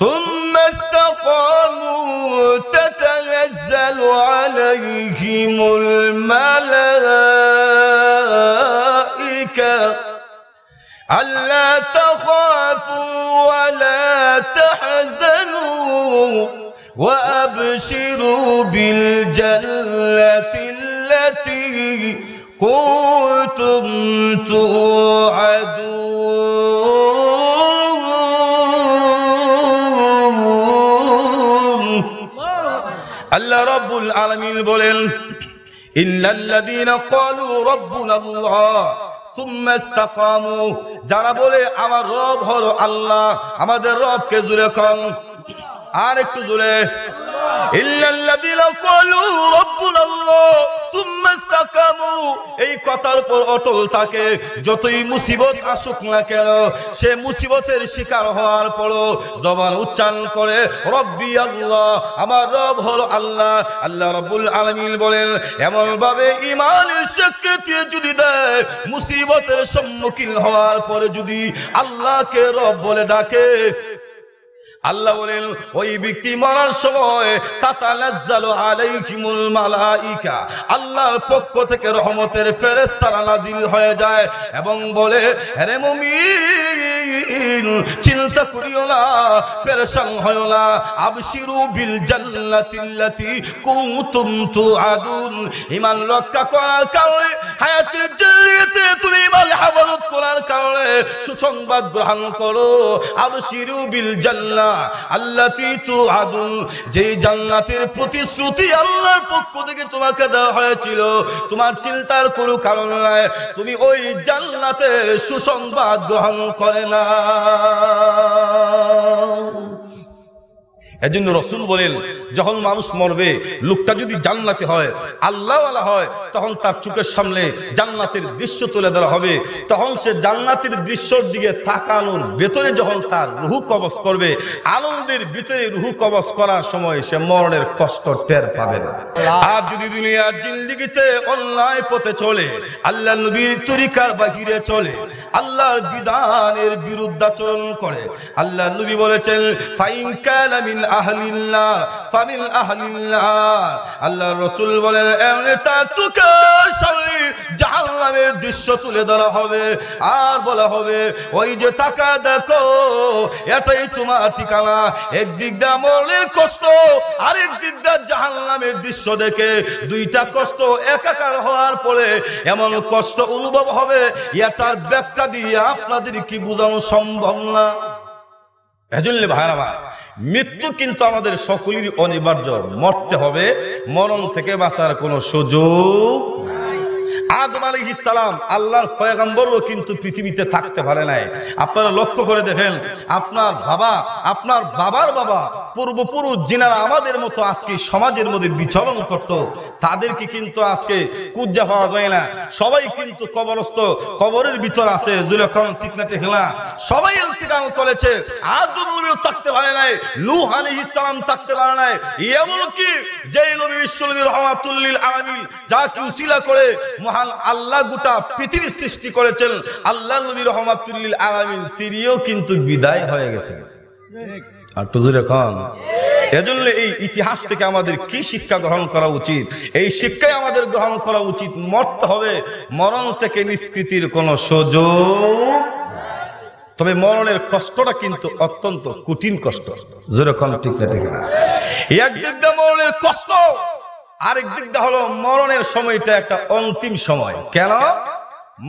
ثم استقاموا تتنزل عليهم الملائكة ألا تخافوا ولا تحزنوا وأبشروا بالجلة التي كنتم توعدون الله رب العالمين بولين إلا الذين قالوا ربنا الله ثم استقاموا جرى بولي রব رب هو الله রবকে رب كزوركم আর একটু জোরে এই কথার উপর অটল থাকে যতই মুসিবত আসুক না কেন সে মুসিবতের শিকার হওয়ার পর জবান উচ্চারণ করে রব্বি আল্লাহ আমার রব হল আল্লাহ আল্লাহ রবুল আলমিন বলেন এমন ভাবে ইমানের স্বীকৃতি যদি দেয় মুসিবতের সম্মুখীন হওয়ার পরে যদি আল্লাহকে রব বলে ডাকে আল্লাহ বলেন ওই ব্যক্তি মরার সময় তাতালাজ্জালু আলাইকুমুল মালাইকা আল্লাহর পক্ষ থেকে রহমতের ফেরেশতারা নাজিল হয়ে যায় এবং বলে হেরে মমি চিন্তা করিও না পেরেশান হয় না আবশিরু বিল জান্নাতিল্লাতি কুনতুম আদুন ঈমান রক্ষা করার কারণে হায়াতের জান্নাতে তুমি ঈমান হেফাজত করার কারণে সুসংবাদ গ্রহণ করো আবশিরু বিল জান্নাত আল্লাতি তু যেই জান্নাতের প্রতিশ্রুতি আল্লাহর পক্ষ থেকে তোমাকে দেওয়া হয়েছিল তোমার চিন্তার কোনো কারণ নয় তুমি ওই জান্নাতের সুসংবাদ গ্রহণ করে না এজন্য রসুল বলেন যখন মানুষ মরবে লোকটা যদি জান্নাতে হয় আল্লাহওয়ালা হয় তখন তার চোখের সামনে জান্নাতের দৃশ্য তুলে ধরা হবে তখন সে জান্নাতের দৃশ্যর দিকে থাকানোর ভেতরে যখন তার রুহু কবচ করবে আনন্দের ভিতরে রুহু কবচ করার সময় সে মরণের কষ্ট টের পাবে না আর যদি দুনিয়ার জিন্দিগিতে অন্যায় পথে চলে আল্লাহ নবীর তরিকার বাহিরে চলে আল্লাহর বিধানের বিরুদ্ধাচরণ করে আল্লাহ নবী বলেছেন ফাইন কালামিন আহলিল্লাহ ফামিল আহলিল্লাহ আল্লাহ রসুল বলেন তা চোখের সামনে জাহান্নামের দৃশ্য তুলে ধরা হবে আর বলা হবে ওই যে তাকা দেখো এটাই তোমার ঠিকানা একদিক দা মরলের কষ্ট আরেক দিক দা জাহান্নামের দৃশ্য দেখে দুইটা কষ্ট একাকার হওয়ার পরে এমন কষ্ট অনুভব হবে এটার ব্যাখ্যা দিয়ে আপনাদের কি বোঝানো সম্ভব না এজন্য ভাই মৃত্যু কিন্তু আমাদের সকলেরই অনিবার্য মরতে হবে মরণ থেকে বাঁচার কোনো সুযোগ আদম আলী ইসালাম আল্লাহর পয়গাম্বরও কিন্তু পৃথিবীতে থাকতে পারে নাই আপনারা লক্ষ্য করে দেখেন আপনার বাবা আপনার বাবার বাবা পূর্বপুরুষ যিনারা আমাদের মতো আজকে সমাজের মধ্যে বিচরণ করত তাদেরকে কিন্তু আজকে কুজ্জা পাওয়া যায় না সবাই কিন্তু কবরস্থ কবরের ভিতর আছে জুলেখন টিকনাটে খেলা সবাই ইলতিকাল করেছে আদম নবীও থাকতে পারে নাই লুহ আলী ইসালাম থাকতে পারে নাই এমনকি যেই নবী বিশ্ব নবী রহমাতুল্লিল আলামিন যা কি উসিলা করে মহান আল্লাহ গোটা পৃথিবীর সৃষ্টি করেছেন আল্লাহ নবী রহমাতুল্লিল আলামিন তিনিও কিন্তু বিদায় হয়ে গেছেন আর টুজুরে খান এজন্য এই ইতিহাস থেকে আমাদের কি শিক্ষা গ্রহণ করা উচিত এই শিক্ষাই আমাদের গ্রহণ করা উচিত মরতে হবে মরণ থেকে নিষ্কৃতির কোনো সুযোগ তবে মরণের কষ্টটা কিন্তু অত্যন্ত কঠিন কষ্ট যেরকম ঠিক না ঠিক না একদিক মরণের কষ্ট আরেক দিকটা হলো মরণের সময়টা একটা অন্তিম সময় কেন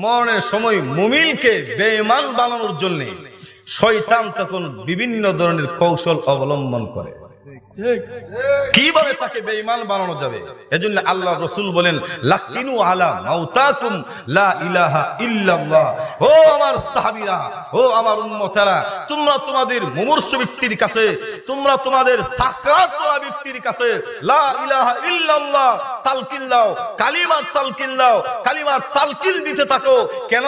মরণের সময় মুমিলকে বেমান বানানোর জন্য শয়তান তখন বিভিন্ন ধরনের কৌশল অবলম্বন করে কিভাবে তাকে বেঈমান বানানো যাবে এজন্য আল্লাহ রসুল বলেন লাকিনু আলা মাউতাকুম লা ইলাহা ইল্লাল্লাহ ও আমার সাহাবীরা ও আমার উম্মতেরা তোমরা তোমাদের ব্যক্তির কাছে তোমরা তোমাদের ব্যক্তির কাছে লা ইলাহা ইল্লাল্লাহ তালকিন দাও কালিমার তালকিন দাও কালিমার তালকিন দিতে থাকো কেন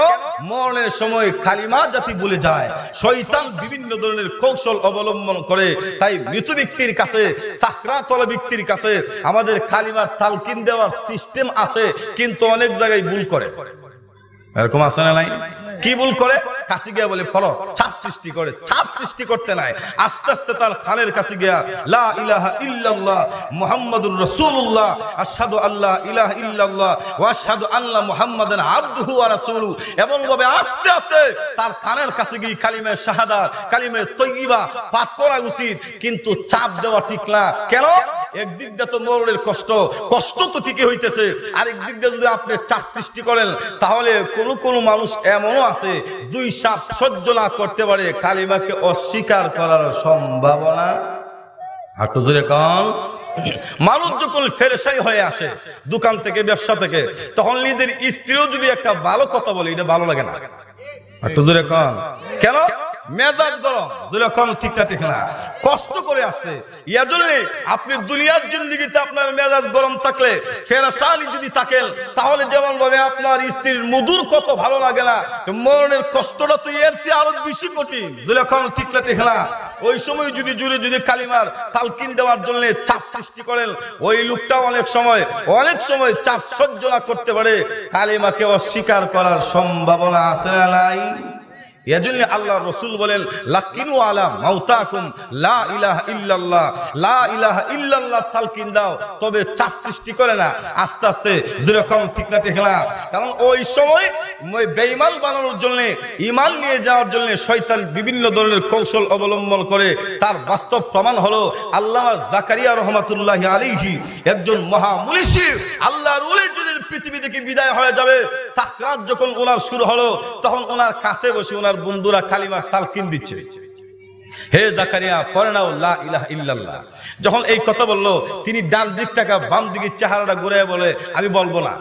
মরণের সময় কালিমা জাতি ভুলে যায় শয়তান বিভিন্ন ধরনের কৌশল অবলম্বন করে তাই মৃত ব্যক্তির কাছে কাছে সাকরাতলা ব্যক্তির কাছে আমাদের কালিমার তালকিন দেওয়ার সিস্টেম আছে কিন্তু অনেক জায়গায় ভুল করে এরকম আছে না নাই কি ভুল করে কাছে গিয়া বলে ফলো ছাপ সৃষ্টি করে ছাপ সৃষ্টি করতে নাই আস্তে আস্তে তার খানের কাছে গিয়া লা ইলাহা ইল্লাল্লাহ মুহাম্মাদুর রাসূলুল্লাহ আশহাদু আল্লাহ ইলাহা ইল্লাল্লাহ ওয়া আশহাদু আন্না মুহাম্মাদান আবদুহু ওয়া রাসূলু এমন ভাবে আস্তে আস্তে তার খানের কাছে গিয়ে কালিমে শাহাদাত কালিমে তৈয়িবা পাঠ করা উচিত কিন্তু ছাপ দেওয়া ঠিক না কেন একদিক দিয়ে তো মরণের কষ্ট কষ্ট তো ঠিকই হইতেছে আরেক দিক দিয়ে যদি আপনি চাপ সৃষ্টি করেন তাহলে কোন কোন কোন মানুষ এমনও আছে দুই সাপ সহ্য না করতে পারে কালিমাকে অস্বীকার করার সম্ভাবনা মানুষ যখন ফেরেসাই হয়ে আসে দোকান থেকে ব্যবসা থেকে তখন নিজের স্ত্রীও যদি একটা ভালো কথা বলে এটা ভালো লাগে না আপনার তাহলে যেমন ভাবে আপনার স্ত্রীর মধুর কত ভালো লাগে না মরণের কষ্টটা তো এর চেয়ে আরো বেশি কঠিন জুলেখন কন ঠিকটা ওই সময় যদি জুড়ে যদি কালিমার তালকিন দেওয়ার জন্য চাপ সৃষ্টি করেন ওই লোকটা অনেক সময় অনেক সময় চাপ সহ্য করতে পারে কালিমাকে অস্বীকার করার সম্ভাবনা আছে না নাই এজন্য আল্লাহ রসুল বলেন লাকিনু আলা মাউতাকুম লা ইলাহ ইল্লাল্লাহ লা ইলাহ ইল্লাল্লাহ তালকিন দাও তবে চাপ সৃষ্টি করে না আস্তে আস্তে যেরকম ঠিক না খেলা কারণ ওই সময় বেঈমান বানানোর জন্য ঈমান নিয়ে যাওয়ার জন্য শয়তান বিভিন্ন ধরনের কৌশল অবলম্বন করে তার বাস্তব প্রমাণ হলো আল্লাহ জাকারিয়া রহমাতুল্লাহ আলাইহি একজন মহা মুলিশি আল্লাহর উলি যদি পৃথিবী থেকে বিদায় হয়ে যাবে সাকরাত যখন ওনার শুরু হলো তখন ওনার কাছে বসে ওনার বন্ধুরা কালিমার তালকিন দিচ্ছে হে জাকারিয়া পড়াও লা ইলাহা ইল্লাল্লাহ যখন এই কথা বললো তিনি ডান দিক থেকে বাম দিকে চেহারাটা ঘুরে বলে আমি বলবো না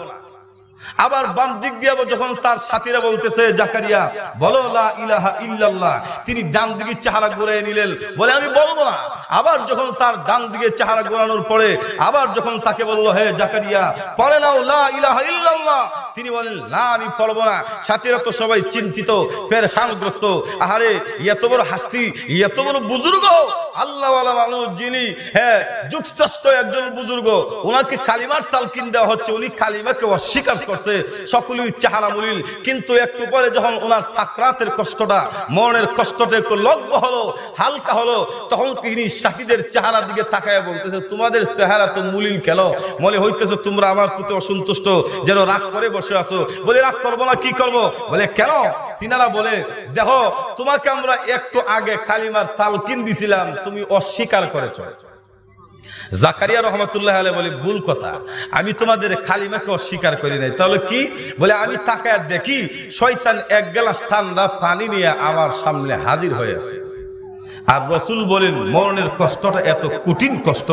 আবার বাম দিক দিয়ে যখন তার সাথীরা বলতেছে জাকারিয়া বলো লা ইলাহা ইল্লাল্লাহ তিনি ডান দিকে চেহারা ঘুরে নিলেন বলে আমি বলবো না আবার যখন তার ডান দিকে চেহারা ঘোরানোর পরে আবার যখন তাকে বললো হে জাকারিয়া পরে নাও লা ইলাহা ইল্লাল্লাহ তিনি বলেন না আমি পড়বো না সাথীরা তো সবাই চিন্তিত ফের সানগ্রস্ত আহারে এত বড় হাস্তি এত বড় বুজুর্গ আল্লাহওয়ালা মানুষ যিনি হ্যাঁ যুগশ্রেষ্ঠ একজন বুজুর্গ ওনাকে কালিমার তালকিন দেওয়া হচ্ছে উনি কালিমাকে অস্বীকার করছে সকলের চেহারা মুলিল কিন্তু একটু পরে যখন ওনার সাকরাতের কষ্টটা মনের কষ্টটা একটু লগ্ন হলো হালকা হলো তখন তিনি সাকিদের চেহারার দিকে তাকায় বলতেছে তোমাদের চেহারা তো মুলিল খেল মনে হইতেছে তোমরা আমার প্রতি অসন্তুষ্ট যেন রাগ করে বসে আছো বলে রাগ করবো না কি করব বলে কেন তিনারা বলে দেখো তোমাকে আমরা একটু আগে কালিমার তালকিন দিছিলাম তুমি অস্বীকার করেছ জাকারিয়া রহমতুল্লাহ আলে বলে ভুল কথা আমি তোমাদের খালিমাকে অস্বীকার করি নাই তাহলে কি বলে আমি তাকায় দেখি শয়তান এক গেলাস ঠান্ডা পানি নিয়ে আমার সামনে হাজির হয়ে আছে আর রসুল বলেন মরণের কষ্টটা এত কঠিন কষ্ট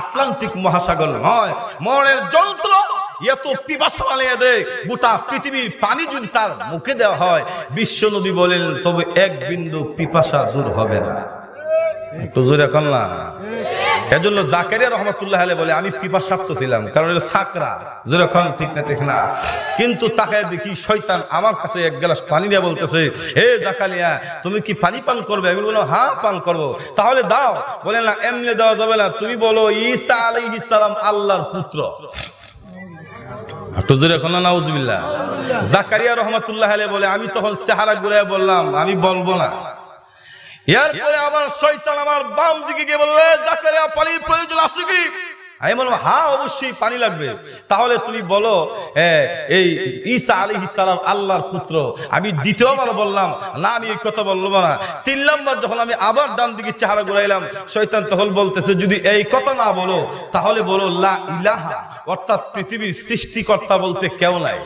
আটলান্টিক মহাসাগর নয় মরণের যন্ত্র এত পিপাসা বানিয়ে দেয় গোটা পৃথিবীর পানি যদি তার মুখে দেওয়া হয় বিশ্ব বিশ্বনবী বলেন তবে এক বিন্দু পিপাসা দূর হবে না একটু জোরে কল না এজন্য জাকারিয়া রহমতুল্লাহ আলী বলে আমি পিপাসাপ্ত ছিলাম কারণ এটা সাকরা যেরকম ঠিক না ঠিক না কিন্তু তাকে দেখি শৈতান আমার কাছে এক গ্লাস পানি নিয়ে বলতেছে হে জাকারিয়া তুমি কি পানি পান করবে আমি বললাম হ্যাঁ পান করব তাহলে দাও বলে না এমনি দেওয়া যাবে না তুমি বলো ঈসা আলাইহিস সালাম আল্লাহর পুত্র না জাকারিয়া রহমতুল্লাহ আলী বলে আমি তখন চেহারা ঘুরে বললাম আমি বলবো না এরপরে আমার শৈতান আমার বাম দিকে গিয়ে বললে জাকারিয়া পানির প্রয়োজন আছে কি আমি বললাম হ্যাঁ অবশ্যই পানি লাগবে তাহলে তুমি বলো এই ঈসা আলী ইসালাম আল্লাহর পুত্র আমি দ্বিতীয়বার বললাম না আমি এই কথা বললাম না তিন নম্বর যখন আমি আবার ডান দিকে চেহারা ঘুরাইলাম শৈতান তখন বলতেছে যদি এই কথা না বলো তাহলে বলো লা ইলাহা অর্থাৎ পৃথিবীর সৃষ্টিকর্তা বলতে কেউ নাই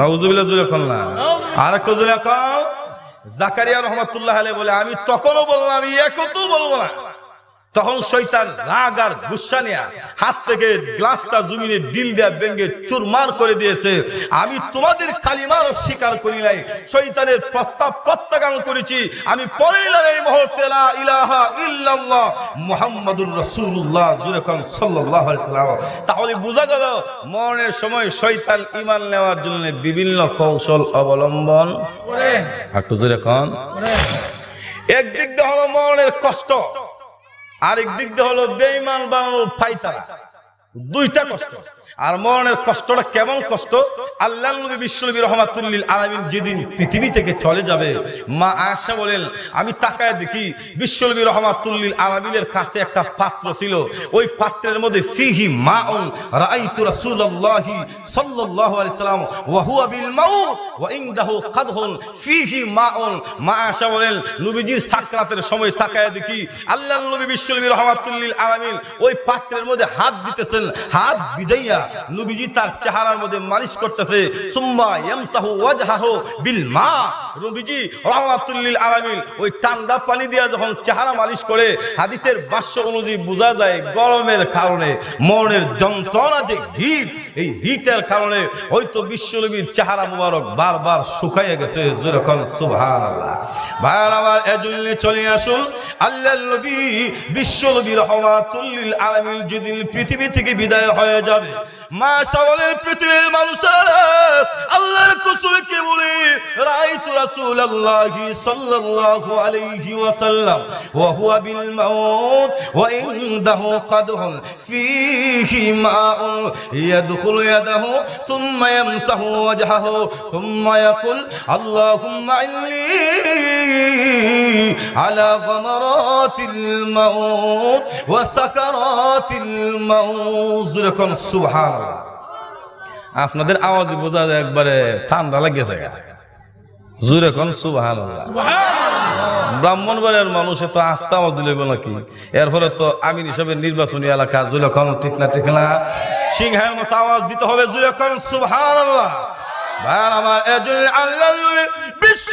নজুবিল্লা জুলে না আর কেউ জাকারিয়া রহমতুল্লাহ আলী বলে আমি তখনও বললাম একত বলবো না তখন শৈতান রাগ আর গুসা নেয়া হাত থেকে গ্লাসটা জমিনে ডিল দেয়া বেঙ্গে চুরমার করে দিয়েছে আমি তোমাদের কালিমার স্বীকার করি নাই শৈতানের প্রস্তাব প্রত্যাখ্যান করেছি আমি পরে নিলাম এই মুহূর্তে লা ইলাহা ইল্লাল্লাহ মুহাম্মাদুর রাসূলুল্লাহ জুরে কল সাল্লাল্লাহু আলাইহি সাল্লাম তাহলে বোঝা গেল মরণের সময় শয়তান ঈমান নেওয়ার জন্য বিভিন্ন কৌশল অবলম্বন করে একটু জোরে করে একদিক দিয়ে হলো মরণের কষ্ট আরেক দিক দিয়ে হলো বেইমান বানানোর ফাইতা দুইটা কষ্ট আর মরণের কষ্টটা কেমন কষ্ট আল্লাহ নবী বিশ্বনবী রহমাতুল্লিল আলামিন যেদিন পৃথিবী থেকে চলে যাবে মা আশা বলেন আমি তাকায় দেখি বিশ্বনবী রহমাতুল্লিল আলামিনের কাছে একটা পাত্র ছিল ওই পাত্রের মধ্যে ফিহি মা উন রাআইতু রাসূলুল্লাহি সাল্লাল্লাহু আলাইহি সাল্লাম ওয়া হুয়া বিল মাউত ওয়া ইনদাহু কাদহুন ফিহি মা উন মা আশা বলেন নবীজির সাকরাতের সময় তাকায় দেখি আল্লাহ নবী বিশ্বনবী রহমাতুল্লিল আলামিন ওই পাত্রের মধ্যে হাত দিতেছেন হাত বিজাইয়া নবীজি তার চেহারার মধ্যে মালিশ করতেছে সুম্মা ইয়ামসাহু ওয়াজহাহু বিল মা নবীজি রাহমাতুল্লিল আলামিন ওই ঠান্ডা পানি দিয়া যখন চেহারা মালিশ করে হাদিসের বাস্য অনুযায়ী বোঝা যায় গরমের কারণে মরণের যন্ত্রণা যে হিট এই হিটের কারণে হয়তো বিশ্বনবীর চেহারা মুবারক বারবার শুকাইয়া গেছে যেরকম সুবহানাল্লাহ ভাইয়ার আমার এজন্য চলে আসুন আল্লাহর নবী বিশ্বনবী রহমাতুল্লিল আলামিন যেদিন পৃথিবী থেকে বিদায় হয়ে যাবে ما شغل الفتيل مرسل الله رسولك بولي رأيت رسول الله صلى الله عليه وسلم وهو بالموت وعنده قد فيه ماء يدخل يده ثم يمسح وجهه ثم يقول اللهم علي على غمرات الموت وسكرات الموت سبحان আপনাদের আওয়াজ বোঝা যায় একবারে ঠান্ডা লাগিয়েছে জুরে কোন সুবাহান ব্রাহ্মণবাড়ের মানুষে তো আস্থা আওয়াজ দিলে নাকি এরপরে তো আমি হিসাবে নির্বাচনী এলাকা জুলে কোন ঠিক না ঠিক না সিংহের মতো আওয়াজ দিতে হবে জুলে কোন সুবাহান ভাই আমার এজন্য আল্লাহ বিশ্ব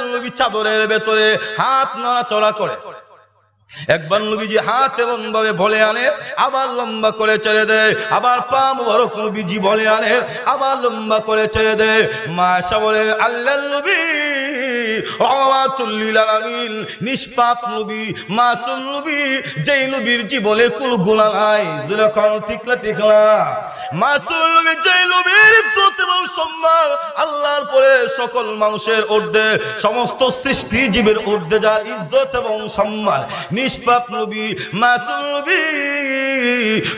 আল্লাহ নবী চাদরের ভেতরে হাত নড়াচড়া করে একবার নবীজি হাত এমন ভাবে বলে আনে আবার লম্বা করে ছেড়ে দেয় আবার পা নবীজি বলে আনে আবার লম্বা করে ছেড়ে দেয় মা আশা আল্লাহ নবী আল্লাহর পরে সকল মানুষের ঊর্ধ্বে সমস্ত সৃষ্টি জীবের উর্ধ্বে যা ইজ্জত এবং সম্মান নিষ্পাপ নবী মাসুম নবী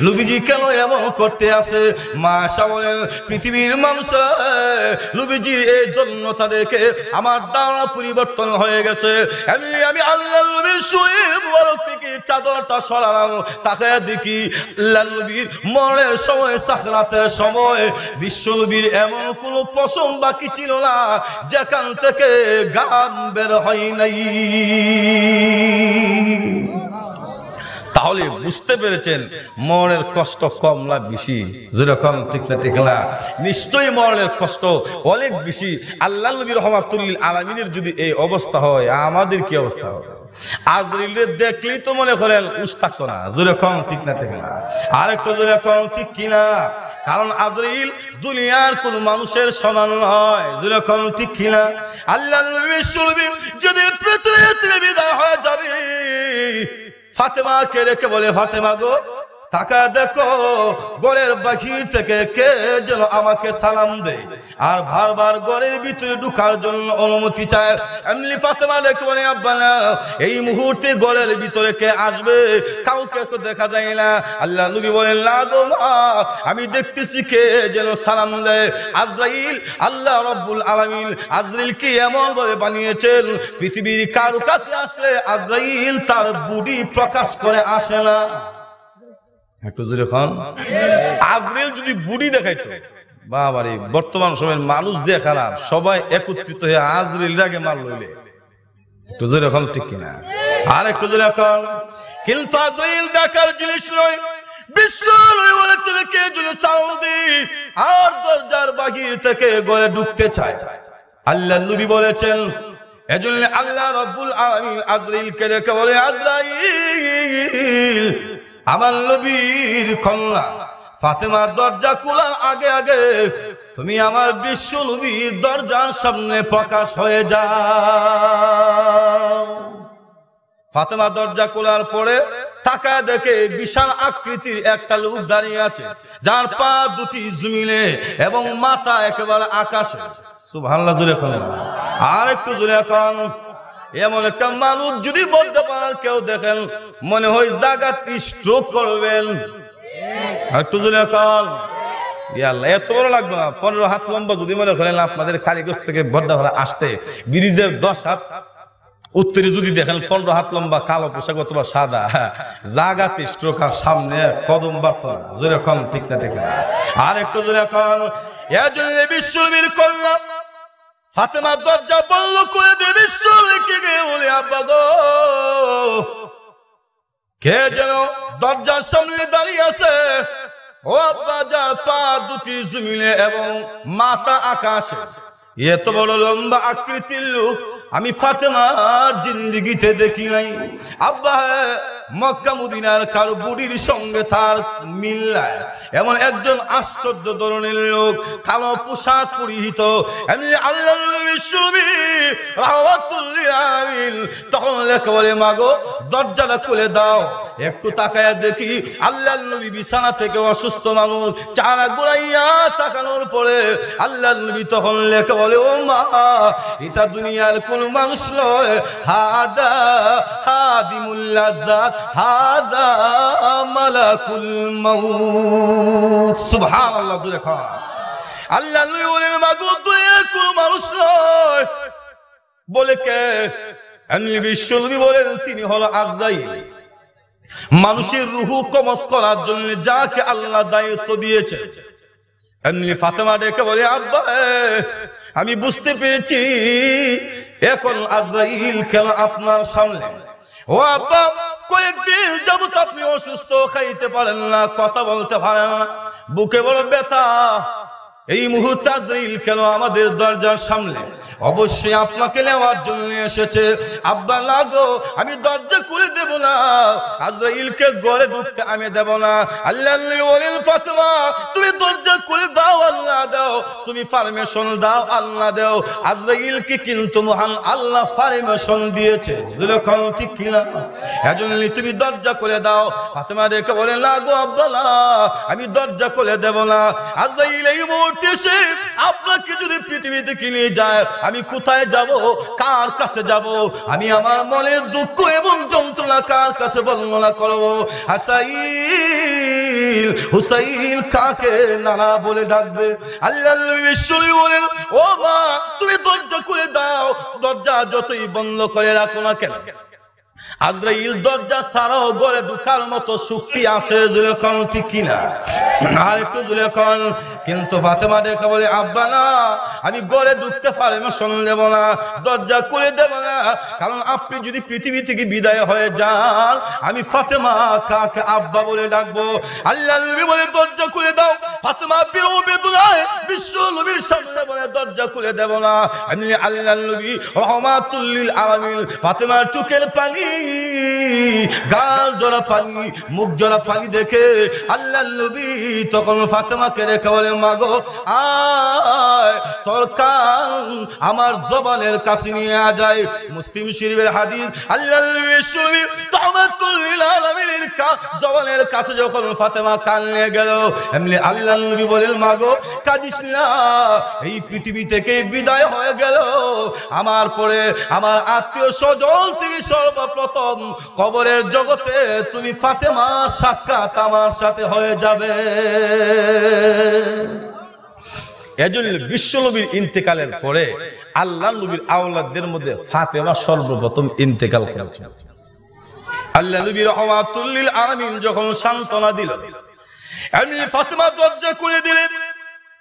নবীজি কেন এমন করতে আসে মা সামলেন পৃথিবীর মানুষ নবীজি এই জন্য তাদেরকে আমার দ্বারা পরিবর্তন হয়ে গেছে আমি আমি আল্লাহ নবীর শুয়ে থেকে চাদরটা সরালাম তাকে দেখি আল্লাহ নবীর মরের সময় সাকরাতের সময় বিশ্বনবীর এমন কোনো পশম বাকি ছিল না যেখান থেকে গান বের হয় নাই aí. তাহলে বুঝতে পেরেছেন মরণের কষ্ট কমলা বেশি যেরকম ঠিক না ঠিক নিশ্চয়ই মরণের কষ্ট অনেক বেশি আল্লাহ নবী রহমাতুল্লিল আলমিনের যদি এই অবস্থা হয় আমাদের কি অবস্থা হবে আজরিলের দেখলেই তো মনে করেন উস্তাক না যেরকম ঠিক না ঠিক না আরেকটু যেরকম ঠিক কিনা কারণ আজরিল দুনিয়ার কোন মানুষের সমান নয় যেরকম ঠিক কিনা আল্লাহ নবী শুনবি যদি পৃথিবী বিদায় হয়ে যাবে फातेमा के रेखे फातेमा गो তাকা দেখো গড়ের বাহির থেকে কে যেন আমাকে সালাম দেয় আর বারবার গড়ের ভিতরে ঢুকার জন্য অনুমতি চায় এমনি ফাতেমা দেখো আব্বা না এই মুহূর্তে গড়ের ভিতরে কে আসবে কাউকে দেখা যায় না আল্লাহ নবী বলেন না গো মা আমি দেখতেছি কে যেন সালাম দেয় আজরাইল আল্লাহ রব্বুল আলমিন আজরাইল কি এমন ভাবে বানিয়েছেন পৃথিবীর কারো কাছে আসলে আজরাইল তার বুড়ি প্রকাশ করে আসে না একটু জোরে খান আজরেল যদি বুড়ি দেখাইতো বর্তমান সময়ের মানুষ যে খারাপ সবাই একত্রিত হয়ে আজরেল আগে মার লইলে একটু জোরে খান ঠিক কিনা আর একটু জোরে খান কিন্তু আজরেল দেখার জিনিস নয় বিশ্ব আর বাগির থেকে গড়ে ঢুকতে চায় বলেছেন এজন্য আল্লাহ রবুল আলামিন কে রেখে বলে আজরাইল আমার নবীর কন্যা ফাতেমার দরজা খোলার আগে আগে তুমি আমার বিশ্ব নবীর দরজার সামনে প্রকাশ হয়ে যাও ফাতেমা দরজা খোলার পরে তাকায় দেখে বিশাল আকৃতির একটা লোক দাঁড়িয়ে আছে যার পা দুটি জুমিলে এবং মাথা একেবারে আকাশে সুভাল্লা জুড়ে করেন আর একটু জুড়ে এখন এমন একটা মানুষ যদি বলতে পারার কেউ দেখেন মনে হয় জাগাতি স্ট্রোক করবেন একটু যদি এখন এত বড় লাগবে না পনেরো হাত লম্বা যদি মনে করেন আপনাদের কালীগঞ্জ থেকে বড্ডা ভরা আসতে ব্রিজের দশ হাত উত্তরে যদি দেখেন পনেরো হাত লম্বা কালো পোশাক অথবা সাদা হ্যাঁ, জাগাতে স্ট্রোকার সামনে কদম বাড়ত না জোরে কম ঠিক না দেখে আর একটু জোরে কম এজন্য বিশ্ববীর করলাম ফাতেমা দরজা বলল করে দে গে বলে আব্বা গো কে যেন দরজার সামনে দাঁড়িয়ে আছে ও আব্বা যার পা দুটি জমিনে এবং মাথা আকাশে এত বড় লম্বা আকৃতির লোক আমি ফাতেমার জিন্দিগিতে দেখি নাই আব্বা হ্যাঁ, মক্কা মুদিনার কার বুড়ির সঙ্গে তার মিল্লায় এমন একজন আশ্চর্য ধরনের লোক কালো পোশাক পরিহিত এমনি আল্লাহ তখন লেখা বলে মাগো দরজাটা খুলে দাও একটু তাকায়া দেখি আল্লাহ নবী বিছানা থেকে অসুস্থ মানুষ চারা গুড়াইয়া তাকানোর পরে আল্লাহ নবী তখন লেখা বলে ও মা এটা দুনিয়ার কোন মানুষ নয় হাদা হাদিমুল্লাজাত হাদা মালাকুল মাউত সুবহানাল্লাহ জুরে খা আল্লাহ লই বলেন মাগো তুই কোন মানুষ নয় বলে কে আমি বিশ্বনবী বলেন তিনি হলো আজরাইল মানুষের রুহু কমস করার জন্য যাকে আল্লাহ দায়িত্ব দিয়েছে এমনি ফাতেমা ডেকে বলে আব্বা আমি বুঝতে পেরেছি এখন আজরাইল কেন আপনার সামনে ও আপা কয়েকদিন যাবত আপনি অসুস্থ খাইতে পারেন না কথা বলতে পারেন না বুকে বড় ব্যথা এই মুহূর্তাজরিল কেন আমাদের দরজার সামনে অবশ্যই আপনাকে নেওয়ার জন্য এসেছে আব্বা লাগো আমি দরজা খুলে দেব না আজরাইলকে গড়ে ঢুকতে আমি দেব না আল্লাহ ফাতমা তুমি দরজা খুলে দাও আল্লাহ দাও তুমি পারমিশন দাও আল্লাহ দাও আজরাইলকে কিন্তু মহান আল্লাহ পারমিশন দিয়েছে যেরকম ঠিক কিনা এজন্য তুমি দরজা খুলে দাও ফাতেমা রেখে বলে লাগো আব্বা আমি দরজা খুলে দেব না আজরাইল এই মুহূর্তে দেশে আপনাকে যদি পৃথিবীতে কিনে যায় আমি কোথায় যাব কার কাছে যাব আমি আমার মনের দুঃখ এবং যন্ত্রণা কার কাছে বর্ণনা করবো হাসাইল দরজা দরজা যতই বন্ধ করে রাখো না কেন আজরাইল দরজা ছাড়াও গড়ে ঢুকার মতো শক্তি আছে জুলেখন ঠিক কিনা আর একটু জুলেখন কিন্তু ফাতেমা দেখা বলে আব্বা না আমি গড়ে ঢুকতে দেব না দরজা খুলে দেব না কারণ আপনি যদি পৃথিবী থেকে বিদায় হয়ে যান আমি ফাতেমা কাকে আব্বা বলে ডাকবো আল্লাহ নবী বলে দরজা খুলে দাও ফাতেমা বিরো বেদনায় বিশ্ব নবীর বলে দরজা খুলে দেব না আমি আল্লাহ নবী রহমাতুল্লিল আলামিন ফাতেমার চোখের পানি গাল জোড়া পানি মুখ জোড়া পানি দেখে আল্লাহ তখন ফাতেমাকে রেখে বলে মাগো আমার জবানের কাছে নিয়ে আ যায় মুসলিম শরীফের হাদিস আল্লাহ জবানের কাছে যখন ফাতেমা কান নিয়ে গেল এমনি আল্লাহ নবী বলেন মাগো কাঁদিস না এই পৃথিবী থেকে বিদায় হয়ে গেল আমার পরে আমার আত্মীয় স্বজন থেকে সর্বপ্র প্রথম কবরের জগতে তুমি ফাতেমা সাক্ষাৎ আমার সাথে হয়ে যাবে এজন্য ইন্তেকালের পরে আল্লাহ নবীর আওলাদের মধ্যে ফাতেমা সর্বপ্রথম ইন্তেকাল করেছেন আল্লাহ নবীর রহমাতুল্লিল যখন সান্ত্বনা দিল এমনি ফাতেমা দরজা করে দিলেন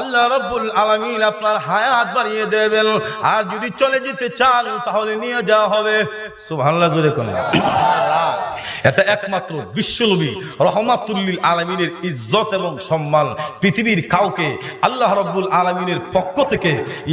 আল্লাহ রব্বুল আলমিন আপনার হায়াত বাড়িয়ে দেবেন আর যদি চলে যেতে চান তাহলে নিয়ে যাওয়া হবে সুভাল্লা জোরে করলাম এটা একমাত্র বিশ্বনবী রহমাতুল্লিল আলমিনের ইজ্জত এবং সম্মান পৃথিবীর কাউকে আল্লাহ রব্বুল আলমিনের পক্ষ থেকে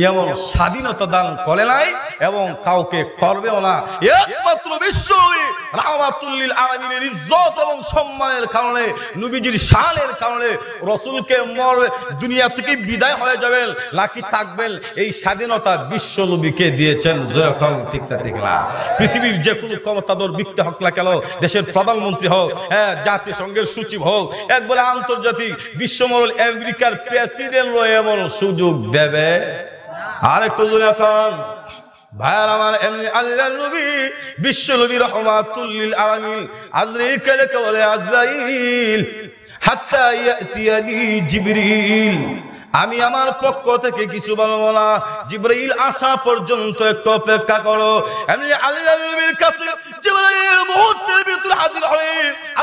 এমন স্বাধীনতা দান করে নাই এবং কাউকে করবেও না একমাত্র বিশ্বনবী রহমাতুল্লিল আলমিনের ইজ্জত এবং সম্মানের কারণে নবীজির শানের কারণে রসুলকে মর দুনিয়া থেকে তিনি বিদায় হয়ে যাবেন নাকি থাকবেন এই স্বাধীনতা বিশ্ব নবীকে দিয়েছেন জয়ফল না ঠিক পৃথিবীর যে কোনো ক্ষমতাদর বিক্তি হোক না কেন দেশের প্রধানমন্ত্রী হোক হ্যাঁ জাতিসংঘের সচিব হোক একবারে আন্তর্জাতিক বিশ্বমহল আমেরিকার প্রেসিডেন্ট এমন সুযোগ দেবে আরেকটু এখন ভাইয়ার আমার আমি আমার পক্ষ থেকে কিছু বলবো না জিব্রাইল আসা পর্যন্ত একটু অপেক্ষা করো এমনি আল্লাহ নবীর কাছে জিব্রাইল মুহূর্তের ভিতরে হাজির হয়ে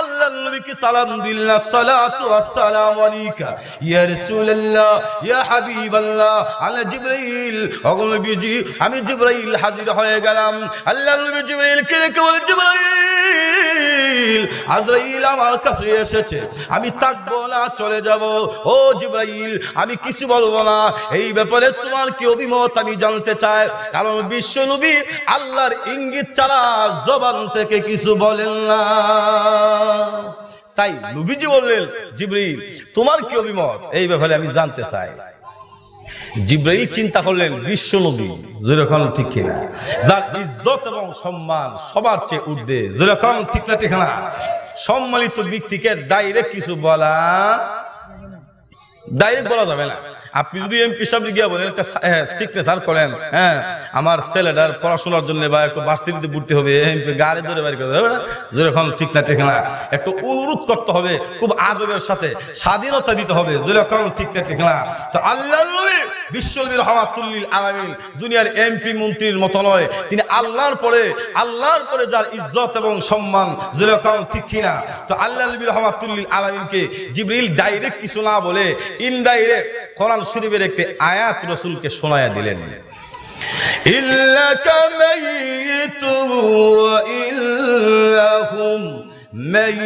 আল্লাহ নবীকে সালাম দিল্লা সালাতু আসসালামু আলাইকা ইয়া রাসূলুল্লাহ ইয়া হাবিবাল্লাহ আলা জিব্রাইল ওগো নবীজি আমি জিব্রাইল হাজির হয়ে গেলাম আল্লাহ নবী কে কে বলে জিব্রাইল জিব্রাইল আজরাইল আমার কাছে এসেছে আমি থাকবো না চলে যাব ও জিব্রাইল আমি কিছু বলবো না এই ব্যাপারে তোমার কি অভিমত আমি জানতে চাই কারণ আল্লাহর ইঙ্গিত ছাড়া জবান থেকে কিছু বলেন না তাই নবীজি বললেন জিব্রিল তোমার কি অভিমত এই ব্যাপারে আমি জানতে চাই জিব্রাইল চিন্তা করলেন বিশ্ব নবী যেরকম ঠিক কিনা যার ইজ্জত এবং সম্মান সবার চেয়ে উর্ধে যেরকম ঠিক না ঠিক না সম্মানিত ব্যক্তিকে ডাইরেক্ট কিছু বলা ডাইরেক্ট বলা যাবে না আপনি যদি এমপি সাহেব গিয়া বলেন একটা সিগনেচার হ্যাঁ, করেন হ্যাঁ আমার ছেলেটার পড়াশোনার জন্য বা একটু ভার্সিটিতে ভর্তি হবে এমপি গাড়ি ধরে বাড়ি করে দেবে হ্যাঁ, যেরকম ঠিক না ঠিক না একটু অনুরোধ করতে হবে খুব আদরের সাথে স্বাধীনতা দিতে হবে যেরকম ঠিক না ঠিক না তো আল্লাহ বিশ্বনবী রহমাতুল্লিল আলামিন দুনিয়ার এমপি মন্ত্রীর মতো নয় তিনি আল্লাহর পরে আল্লাহর পরে যার ইজ্জত এবং সম্মান যেরকম ঠিক কিনা তো আল্লাহ নবী রহমাতুল্লিল আলামিনকে জিবরিল ডাইরেক্ট কিছু না বলে ইনডাইরেক্ট কোরআন কোরআন শরীফের একটি আয়াত রসুলকে শোনায়া দিলেন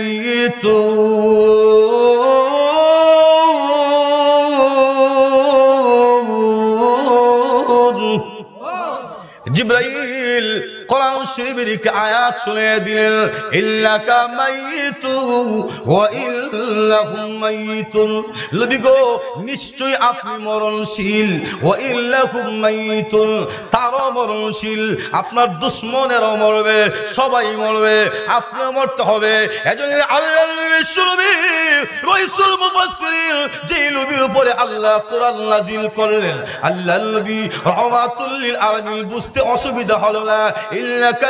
إِلَّكَ আয়াত দিলেন নিশ্চয় আপনি মরণশীল ওয়া তারও মরণশীল আপনার দুশ্মনেরও মরবে সবাই মরবে আপনিও মরতে হবে এজন্য আল্লাহ যে উপরে আল্লাহ কোরআন করলেন আল্লাহ বুঝতে অসুবিধা হলো না ইল্লাকা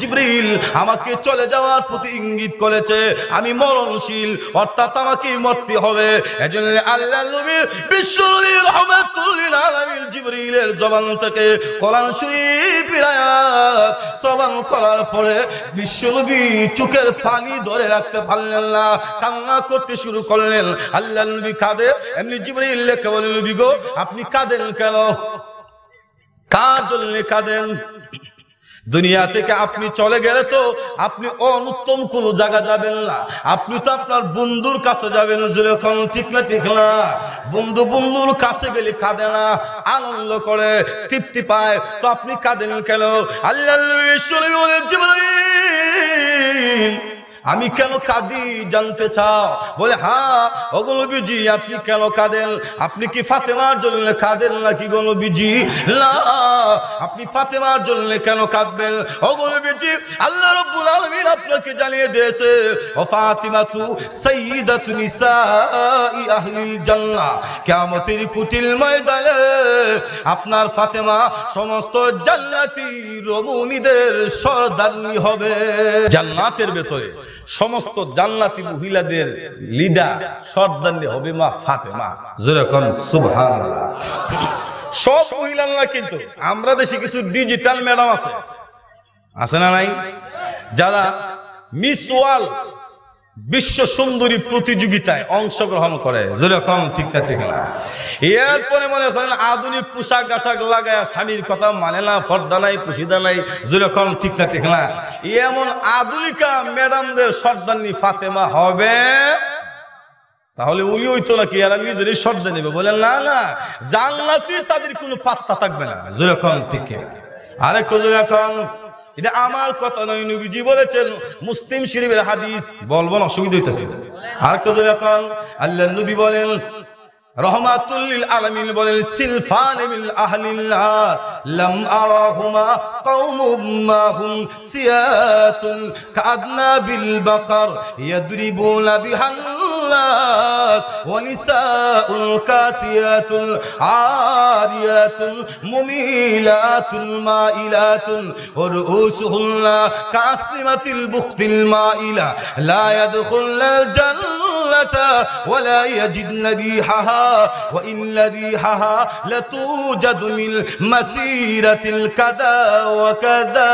জিব্রিল আমাকে চলে যাওয়ার প্রতি ইঙ্গিত করেছে আমি মরণশীল অর্থাৎ আমাকে মরতে হবে এজন্য আল্লাহ বিশ্ব জিব্রিলের জবান থেকে কলান শ্রবণ করার পরে বিশ্বনবী চোখের পানি ধরে রাখতে পারলেন না কান্না করতে শুরু করলেন আল্লাহ নবী কাঁদে এমনি জিব্রিল লেখা বলেন নবী গো আপনি কাঁদেন কেন কার জন্য কাঁদেন দুনিয়া থেকে আপনি চলে গেলে তো আপনি অনুত্তম কোন জায়গা যাবেন না আপনি তো আপনার বন্ধুর কাছে যাবেন ঠিক না ঠিক না বন্ধু বন্ধুর কাছে গেলে কাঁদে না আনন্দ করে তৃপ্তি পায় তো আপনি কাঁদেন কেন আল্লাহ আমি কেন কাঁদি জানতে চাও বলে হা হ্যাঁ বিজি আপনি কেন কাঁদেন আপনি কি ফাতেমার জন্য কাঁদেন নাকি গলবিজি না আপনি ফাতেমার জন্য কেন কাঁদবেন বিজি আল্লাহ রব্বুল আলামিন আপনাকে জানিয়ে দিয়েছে ও ফাতিমা তু সাইয়্যিদাতু নিসাই আহলিল জান্নাহ কিয়ামতের কুটিল ময়দানে আপনার ফাতেমা সমস্ত জান্নাতি রমণীদের সর্দারনি হবে জান্নাতের ভেতরে সমস্ত জান্নাতি মহিলাদের লিডার সর্দানি হবে মা ফাতেমা যেরকম সুভান সব মহিলা না কিন্তু আমরা দেশে কিছু ডিজিটাল ম্যাডাম আছে আছে না নাই যারা মিস ওয়ার্ল্ড বিশ্ব সুন্দরী প্রতিযোগিতায় অংশগ্রহণ করে যেরকম ঠিক না ঠিক না এরপরে মনে করেন আধুনিক পোশাক আশাক লাগায় স্বামীর কথা মানে না ফর্দা নাই পুষিদা নাই যেরকম ঠিক ঠিক না এমন আধুনিকা ম্যাডামদের সর্দানি ফাতেমা হবে তাহলে উনি হইতো নাকি এরা নিজেরই সর্দা নেবে বলেন না না জানলাতে তাদের কোনো পাত্তা থাকবে না যেরকম ঠিক আরেকটু যেরকম এটা আমার কথা নয় নবীজি বলেছেন মুসলিম শরীফের হাদিস বলবো অসুবিধা হইতেছে আর একটা এখন আল্লাহ নবী বলেন রহমাতুল্লিল আলামিন বলেন সিলফান বিল আহলিল্লাহ লাম আরাহুমা কওমুম মাহুম সিয়াতুন কাদনা বিল বাকার ইয়াদরিবুনা বিহান ونساء كاسيات عاريات مميلات مائلات ورؤوسهن كعصمة البخت المائلة لا يدخلن الجنة ولا يجدن ريحها وإن ريحها لتوجد من مسيرة الكذا وكذا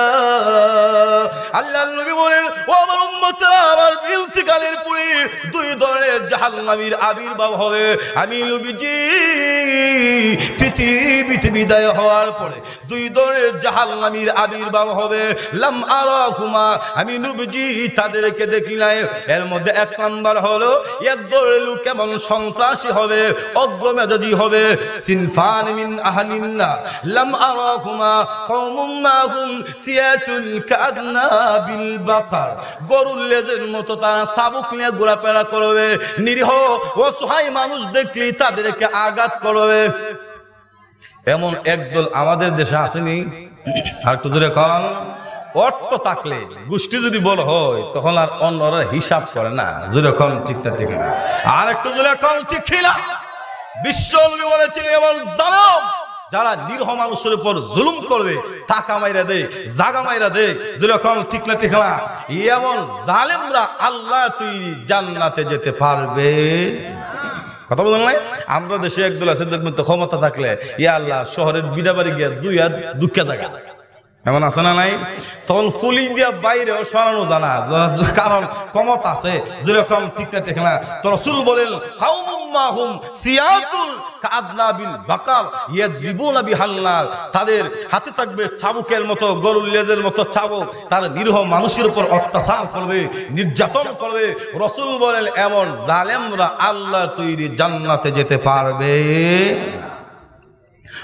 আল্লাহ নবী বলেন ও আমার উম্মতরা আমার ইন্তিকালের পরে দুই ধরনের জাহান্নামীর আবির্ভাব হবে আমি নবীজি পৃথিবীতে বিদায় হওয়ার পরে দুই ধরনের জাহান্নামীর আবির্ভাব হবে লাম আরাকুমা আমি নবীজি তাদেরকে দেখি নাই এর মধ্যে এক নম্বর হলো এক দলের লোক কেমন সন্ত্রাসী হবে অগ্রমেজাজি হবে সিনফান মিন আহলিন্না লাম আরাকুমা কওমুম মাহুম সিয়াতুল বিল বাকার গরুর লেজের মতো তারা সাবুক নিয়ে ঘোরাফেরা করবে নিরীহ মানুষ দেখলি তাদেরকে আঘাত করবে এমন একদল আমাদের দেশে আসেনি আর একটু জোরে কন অর্থ থাকলে গোষ্ঠী যদি বড় হয় তখন আর অন্যরা হিসাব করে না জোরে কন ঠিক না ঠিক না আর একটু জোরে কন ঠিক খিলা বিশ্বনবী বলেছিলেন এবার যারা নিরহ মানুষের উপর জুলুম করবে টাকা মাইরা দে জাগা মাইরা দে যেরকম ঠিক না ঠিকানা এমন জালেমরা আল্লাহ তৈরি জান্নাতে যেতে পারবে কথা বলেন নাই আমরা দেশে একজন আছে দেখবেন তো ক্ষমতা থাকলে ইয়া আল্লাহ শহরের বাড়ি গিয়ে দুই হাত দুঃখে জায়গা এমন আছে না নাই তখন পুলিশ দিয়ে বাইরেও সরানো জানা কারণ ক্ষমতা আছে যেরকম ঠিক না ঠিক না তো রসুল বলেন কাউমাহুম সিয়াতুল কাদনাবিল বাকার ইয়াদরিবুনা বিহাল্লাল তাদের হাতে থাকবে চাবুকের মতো গরুর লেজের মতো চাবুক তার নিরীহ মানুষের উপর অত্যাচার করবে নির্যাতন করবে রসুল বলেন এমন জালেমরা আল্লাহ তৈরি জান্নাতে যেতে পারবে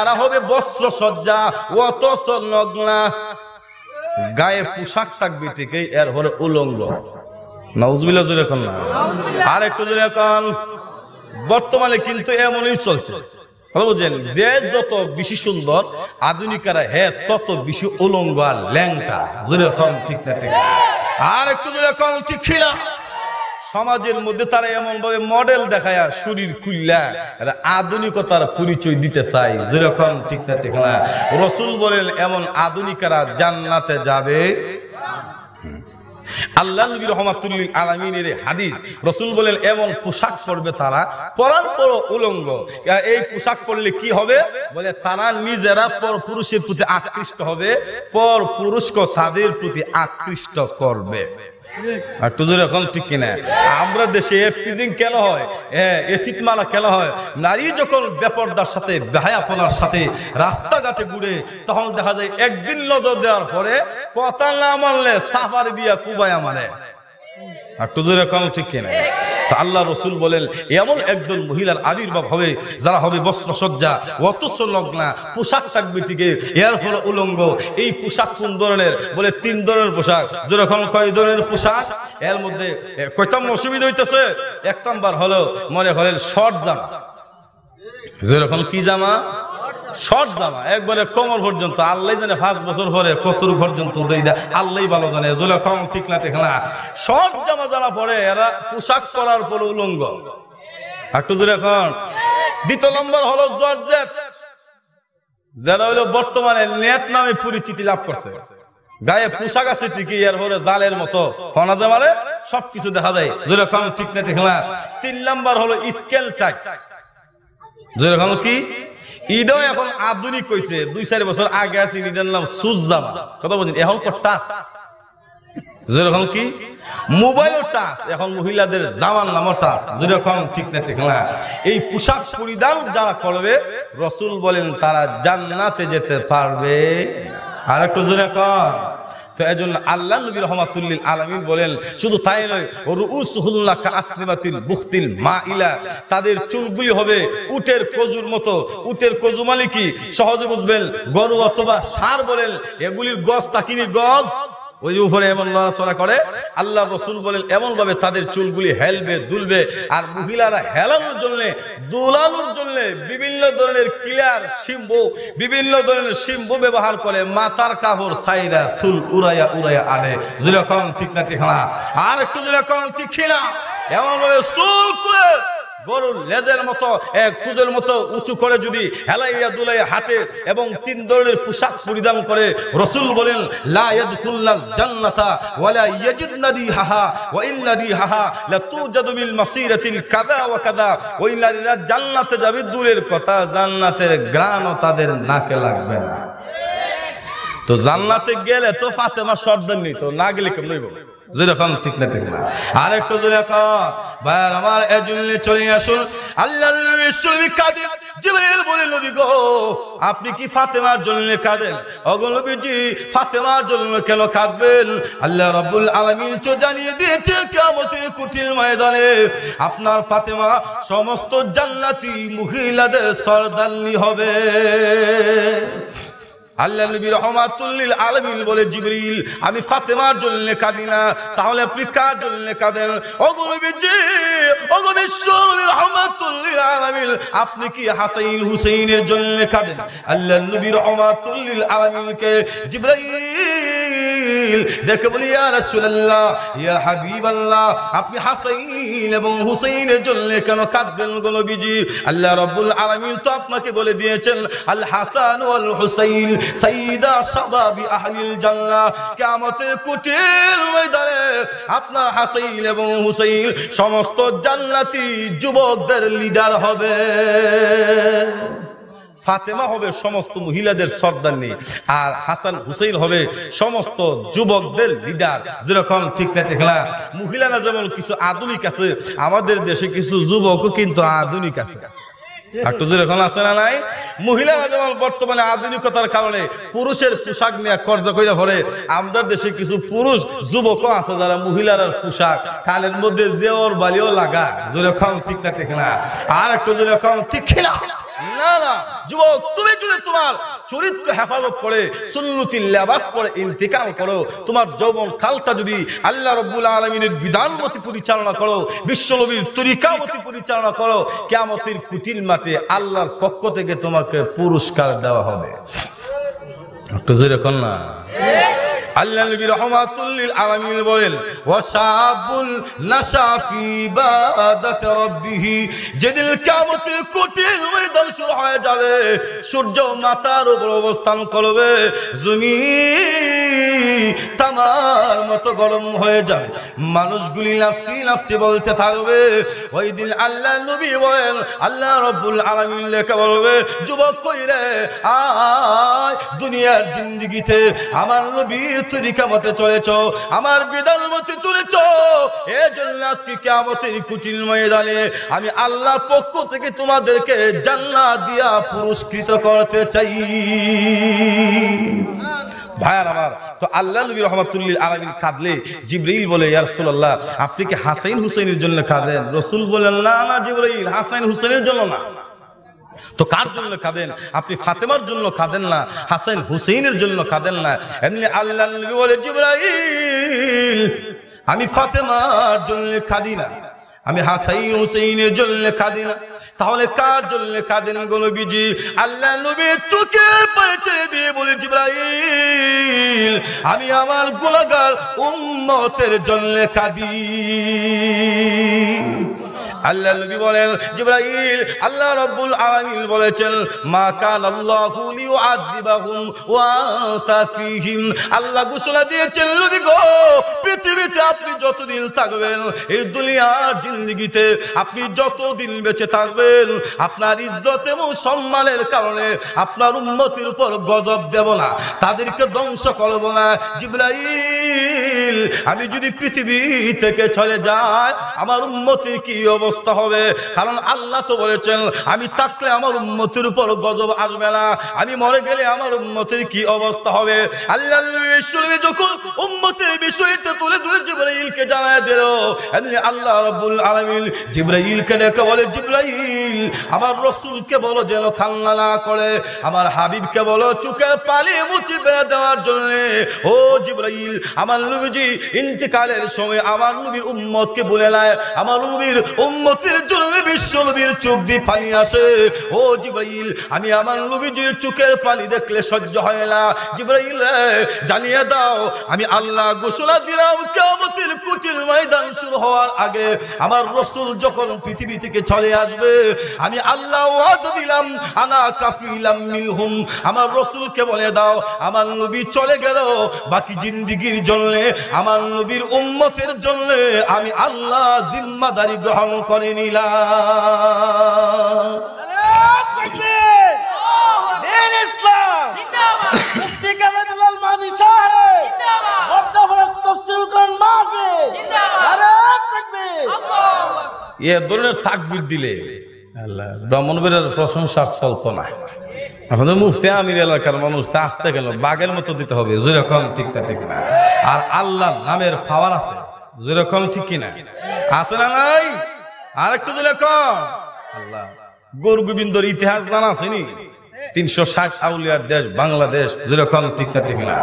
তারা হবে বস্ত্র সজ্জা অথচ নগ্না গায়ে পোশাক থাকবে ঠিকই এর হলো উলঙ্গ নজবিলা জোরে এখন না আর একটু জোরে এখন বর্তমানে কিন্তু এমনই চলছে বুঝেন যে যত বেশি সুন্দর আধুনিকারা হে তত বেশি উলঙ্গ আর ল্যাংটা জোরে এখন ঠিক না ঠিক আর একটু জোরে কম ঠিক খিলা সমাজের মধ্যে তারা এমন ভাবে মডেল দেখায় শরীর খুললা আধুনিকতার পরিচয় দিতে চাই যেরকম ঠিক না ঠিক না রসুল বলেন এমন আধুনিকারা জান্নাতে যাবে আল্লাহ হাদিস রসুল বলেন এমন পোশাক পরবে তারা উলঙ্গ এই পোশাক পরলে হবে বলে তারা নিজেরা পর পুরুষের প্রতি আকৃষ্ট হবে পর পুরুষকে তাদের প্রতি আকৃষ্ট করবে একটু জোরে এখন ঠিক কিনা আমরা দেশে ফিজিং কেন হয় এসিড মারা কেন হয় নারী যখন বেপরদার সাথে বেহায়াপনার সাথে রাস্তাঘাটে ঘুরে তখন দেখা যায় একদিন নজর দেওয়ার পরে কথা না মানলে সাফারি দিয়া কুবায়া মানে একটা আল্লাহ রসুল বলেন এমন একজন মহিলার আবির্ভাব হবে যারা হবে বস্ত্র পোশাক এর উলঙ্গ এই পোশাক ধরনের বলে তিন ধরনের পোশাক যেরকম ধরনের পোশাক এর মধ্যে হইতেছে এক নম্বর হলো মনে করেন শর্ট জামা যেরকম কি জামা শর্ট জামা একবারে কোমর পর্যন্ত আল্লাহ জানে পাঁচ বছর পরে কতর পর্যন্ত আল্লাহ ভালো জানে জোলা কম ঠিক না ঠিক না শর্ট জামা যারা পরে এরা পোশাক করার পর উলঙ্গ একটু দূরে এখন দ্বিতীয় নম্বর হলো জর্জেট যারা হইলো বর্তমানে নেট নামে পরিচিতি লাভ করছে গায়ে পোশাক আছে ঠিকই এর পরে জালের মতো ফনাজে জামারে সবকিছু দেখা যায় জোরে যেরকম ঠিক না ঠিক না তিন নম্বর হলো স্কেল টাইট যেরকম কি ইডো এখন আধুনিক কইছে দুই চার বছর আগে আছে ইডের নাম সুজামা কথা বলছেন এখন তো টাচ যেরকম কি মোবাইলও টাচ এখন মহিলাদের জামার নামও টাচ যেরকম ঠিক না ঠিক না এই পোশাক পরিধান যারা করবে রসুল বলেন তারা জান্নাতে যেতে পারবে আর একটু যেরকম তো এই জন্য আল্লাহ নবী রহমাতুল্লিল আলমিন বলেন শুধু তাই নয় রুস মা ইলা তাদের চুলগুলি হবে উটের কজুর মতো উটের কজু মানে কি সহজে বুঝবেন গরু অথবা সার বলেন এগুলির গছ তাকিনি গজ ওই উপরে এমন নড়াচড়া করে আল্লাহ রসুল বলেন এমন ভাবে তাদের চুলগুলি হেলবে দুলবে আর মহিলারা হেলানোর জন্য দুলানোর জন্য বিভিন্ন ধরনের কিলার শিম্ব বিভিন্ন ধরনের সিম্বু ব্যবহার করে মাথার কাপড় সাইরা চুল উড়াইয়া উড়াইয়া আনে যেরকম ঠিক না ঠিক আর একটু যেরকম ঠিক না এমন ভাবে চুল করে গরুর লেজের মতো কুজের মতো উঁচু করে যদি হেলাইয়া দুলাই হাঁটে এবং তিন ধরনের পোশাক পরিধান করে রসুল বলেন লায়াদুল্লাল জান্নাতা ওয়ালা হাহা হাহা কাদা কাদা ওই নারীরা জান্নাতে দূরের কথা জান্নাতের তাদের নাকে লাগবে না তো জান্নাতে গেলে তো ফাতেমা শর্দার তো না গেলে কেমন আর একটু ভাই চলে আসুন আল্লাহ গো আপনি কি ফাতেমার জন্য কাঁদেন অগলবিজি ফাতেমার জন্য কেন কাঁদবেন আল্লাহ রবুল আলমিন চো জানিয়ে দিয়েছে কিয়ামতের কুটিল ময়দানে আপনার ফাতেমা সমস্ত জান্নাতি মহিলাদের সরদাল্লি হবে আল্লাহ আলমিন বলে আমি ফাতেমার জন্য কাঁদি না তাহলে আপনি কার জন্য কাঁদেন আপনি কি হাসাইন হুসেইনের জন্য কাঁদেন আল্লাহ নবীর রহমাতুল্লিল আলমিনকে দেখে বলি ইয়া আপনি হাসাইন এবং হুসাইনের জন্য কেন কাঁদবেন গোলবিজি আল্লাহ রাব্বুল আলমিন তো আপনাকে বলে দিয়েছেন আল হাসান হুসাইন সাইদা আহলিল জান্নাহ কিয়ামতের ময়দানে আপনার হাসাইল এবং হুসাইল সমস্ত জান্নাতি যুবকদের লিডার হবে ফাতেমা হবে সমস্ত মহিলাদের সর্দার নেই আর হাসান হুসেইন হবে সমস্ত যুবকদের লিডার যেরকম ঠিক না ঠিক মহিলারা যেমন কিছু আধুনিক আছে আমাদের দেশে কিছু যুবকও কিন্তু আধুনিক আছে একটু এখন আছে না নাই মহিলারা যেমন বর্তমানে আধুনিকতার কারণে পুরুষের নিয়ে করে দেশে কিছু পুরুষ যুবকও আছে যারা পোশাক মধ্যে বালিও লাগা ঠিক না ঠিক না আর একটু জোরে এখন ঠিক না না না যুবক তুমি যদি তোমার চরিত্র হেফাজত করে সুন্নতি লেবাস পরে ইন্তেকাল করো তোমার যৌবন কালটা যদি আল্লাহ রব্বুল আলমিনের বিধান মতি পরিচালনা করো বিশ্বনবীর তরিকা মতি পরিচালনা করো কেমতির কুটিল মাঠে আল্লাহর পক্ষ থেকে তোমাকে পুরস্কার দেওয়া হবে এখন না হ্যাঁ। আল্লাহ আলামিন বলেন যেদিন হয়ে যাবে সূর্য উপর অবস্থান করবে জমি তামার মতো গরম হয়ে যাবে মানুষগুলি নাসি নাসি বলতে থাকবে ওই দিন আল্লাহ নবী বলেন আল্লাহ রব্বুল আলমিন লেখা বলবে যুবক কইরে আয় দুনিয়ার জিন্দিগিতে আমার নবীর চলেছ আমার বিদাল মতে চলেছ এজন্য আজকে কেমতের কুচিল ময়দানে আমি আল্লাহ পক্ষ থেকে তোমাদেরকে জান্না দিয়া পুরস্কৃত করতে চাই ভাইয়ার আমার তো আল্লাহ নবী রহমতুল্লিল আলমিন কাঁদলে জিবরিল বলে ইয়া আপনি কি হাসাইন হুসেনের জন্য কাঁদেন রসুল বলেন না না জিবরিল হাসাইন হুসেনের জন্য না তো কার জন্য খাদেন আপনি ফাতেমার জন্য খাদেন না হাসাইন হুসেইনের জন্য খাদেন না এমনি আল্লাহ বলে জিব্রাইল আমি ফাতেমার জন্য খাদি না আমি হাসাইন হুসেইনের জন্য খাদি না তাহলে কার জন্য কাঁদেন গো নবীজি আল্লাহ নবী চোখে পায়ে দিয়ে বলে জিব্রাইল আমি আমার গোলাগার উন্মতের জন্য কাঁদি আল্লাহ নবী বলেন জিবরাইল আল্লাহ রব্বুল আলামিন বলেছেন মা কান আল্লাহু লিউআযিবাহুম ওয়া আনতা আল্লাহ ঘোষণা দিয়েছেন নবী গো পৃথিবীতে আপনি যতদিন থাকবেন এই দুনিয়ার জিন্দেগিতে আপনি যতদিন বেঁচে থাকবেন আপনার ইজ্জত এবং সম্মানের কারণে আপনার উন্নতির উপর গজব দেব না তাদেরকে ধ্বংস করব না জিবরাইল আমি যদি পৃথিবী থেকে চলে যাই আমার উন্নতির কি অবস্থা অবস্থা হবে কারণ আল্লাহ তো বলেছেন আমি থাকলে আমার উন্মতির উপর গজব আসবে না আমি মরে গেলে আমার উন্মতির কি অবস্থা হবে আল্লাহ যখন উন্মতির বিষয়টা তুলে ধরে জিব্রাইলকে জানায় দিল আল্লাহ রবুল আলমিন জিব্রাইলকে ডেকে বলে জিব্রাইল আমার রসুলকে বলো যেন খান্না না করে আমার হাবিবকে বলো চুকের পালি মুচি বেড়ে দেওয়ার জন্য ও জিব্রাইল আমার নবীজি ইন্তিকালের সময় আমার নবীর উম্মতকে বলে নেয় আমার নবীর উম্ম উম্মতের জন্য বিশ্বনবীর চোখ দিয়ে পানি আসে ও জিব্রাইল আমি আমার নবীজির চোখের পানি দেখলে সহ্য হয় না জিব্রাইল জানিয়ে দাও আমি আল্লাহ ঘোষণা দিলাম কিয়ামতের কুটির ময়দান শুরু হওয়ার আগে আমার রসুল যখন পৃথিবী থেকে চলে আসবে আমি আল্লাহ ওয়াদা দিলাম আনা কাফিলাম মিলহুম আমার রসুলকে বলে দাও আমার নবী চলে গেল বাকি জিন্দিগির জন্য আমার নবীর উম্মতের জন্য আমি আল্লাহ জিম্মাদারি গ্রহণ করে নিলাম এ ধরনের তাকবির দিলে ব্রাহ্মণ বেরের প্রশংসার চলত না আপনাদের মুফতি আমির এলাকার মানুষ তা আসতে গেল বাঘের মতো দিতে হবে যেরকম ঠিক না ঠিক না আর আল্লাহ নামের পাওয়ার আছে যেরকম ঠিক কিনা আছে না নাই আর একটু দিলে আল্লাহ গুরু গোবিন্দর ইতিহাস জানা আছে তিনশো ষাট আউলিয়ার দেশ বাংলাদেশ যেরকম ঠিক না ঠিক না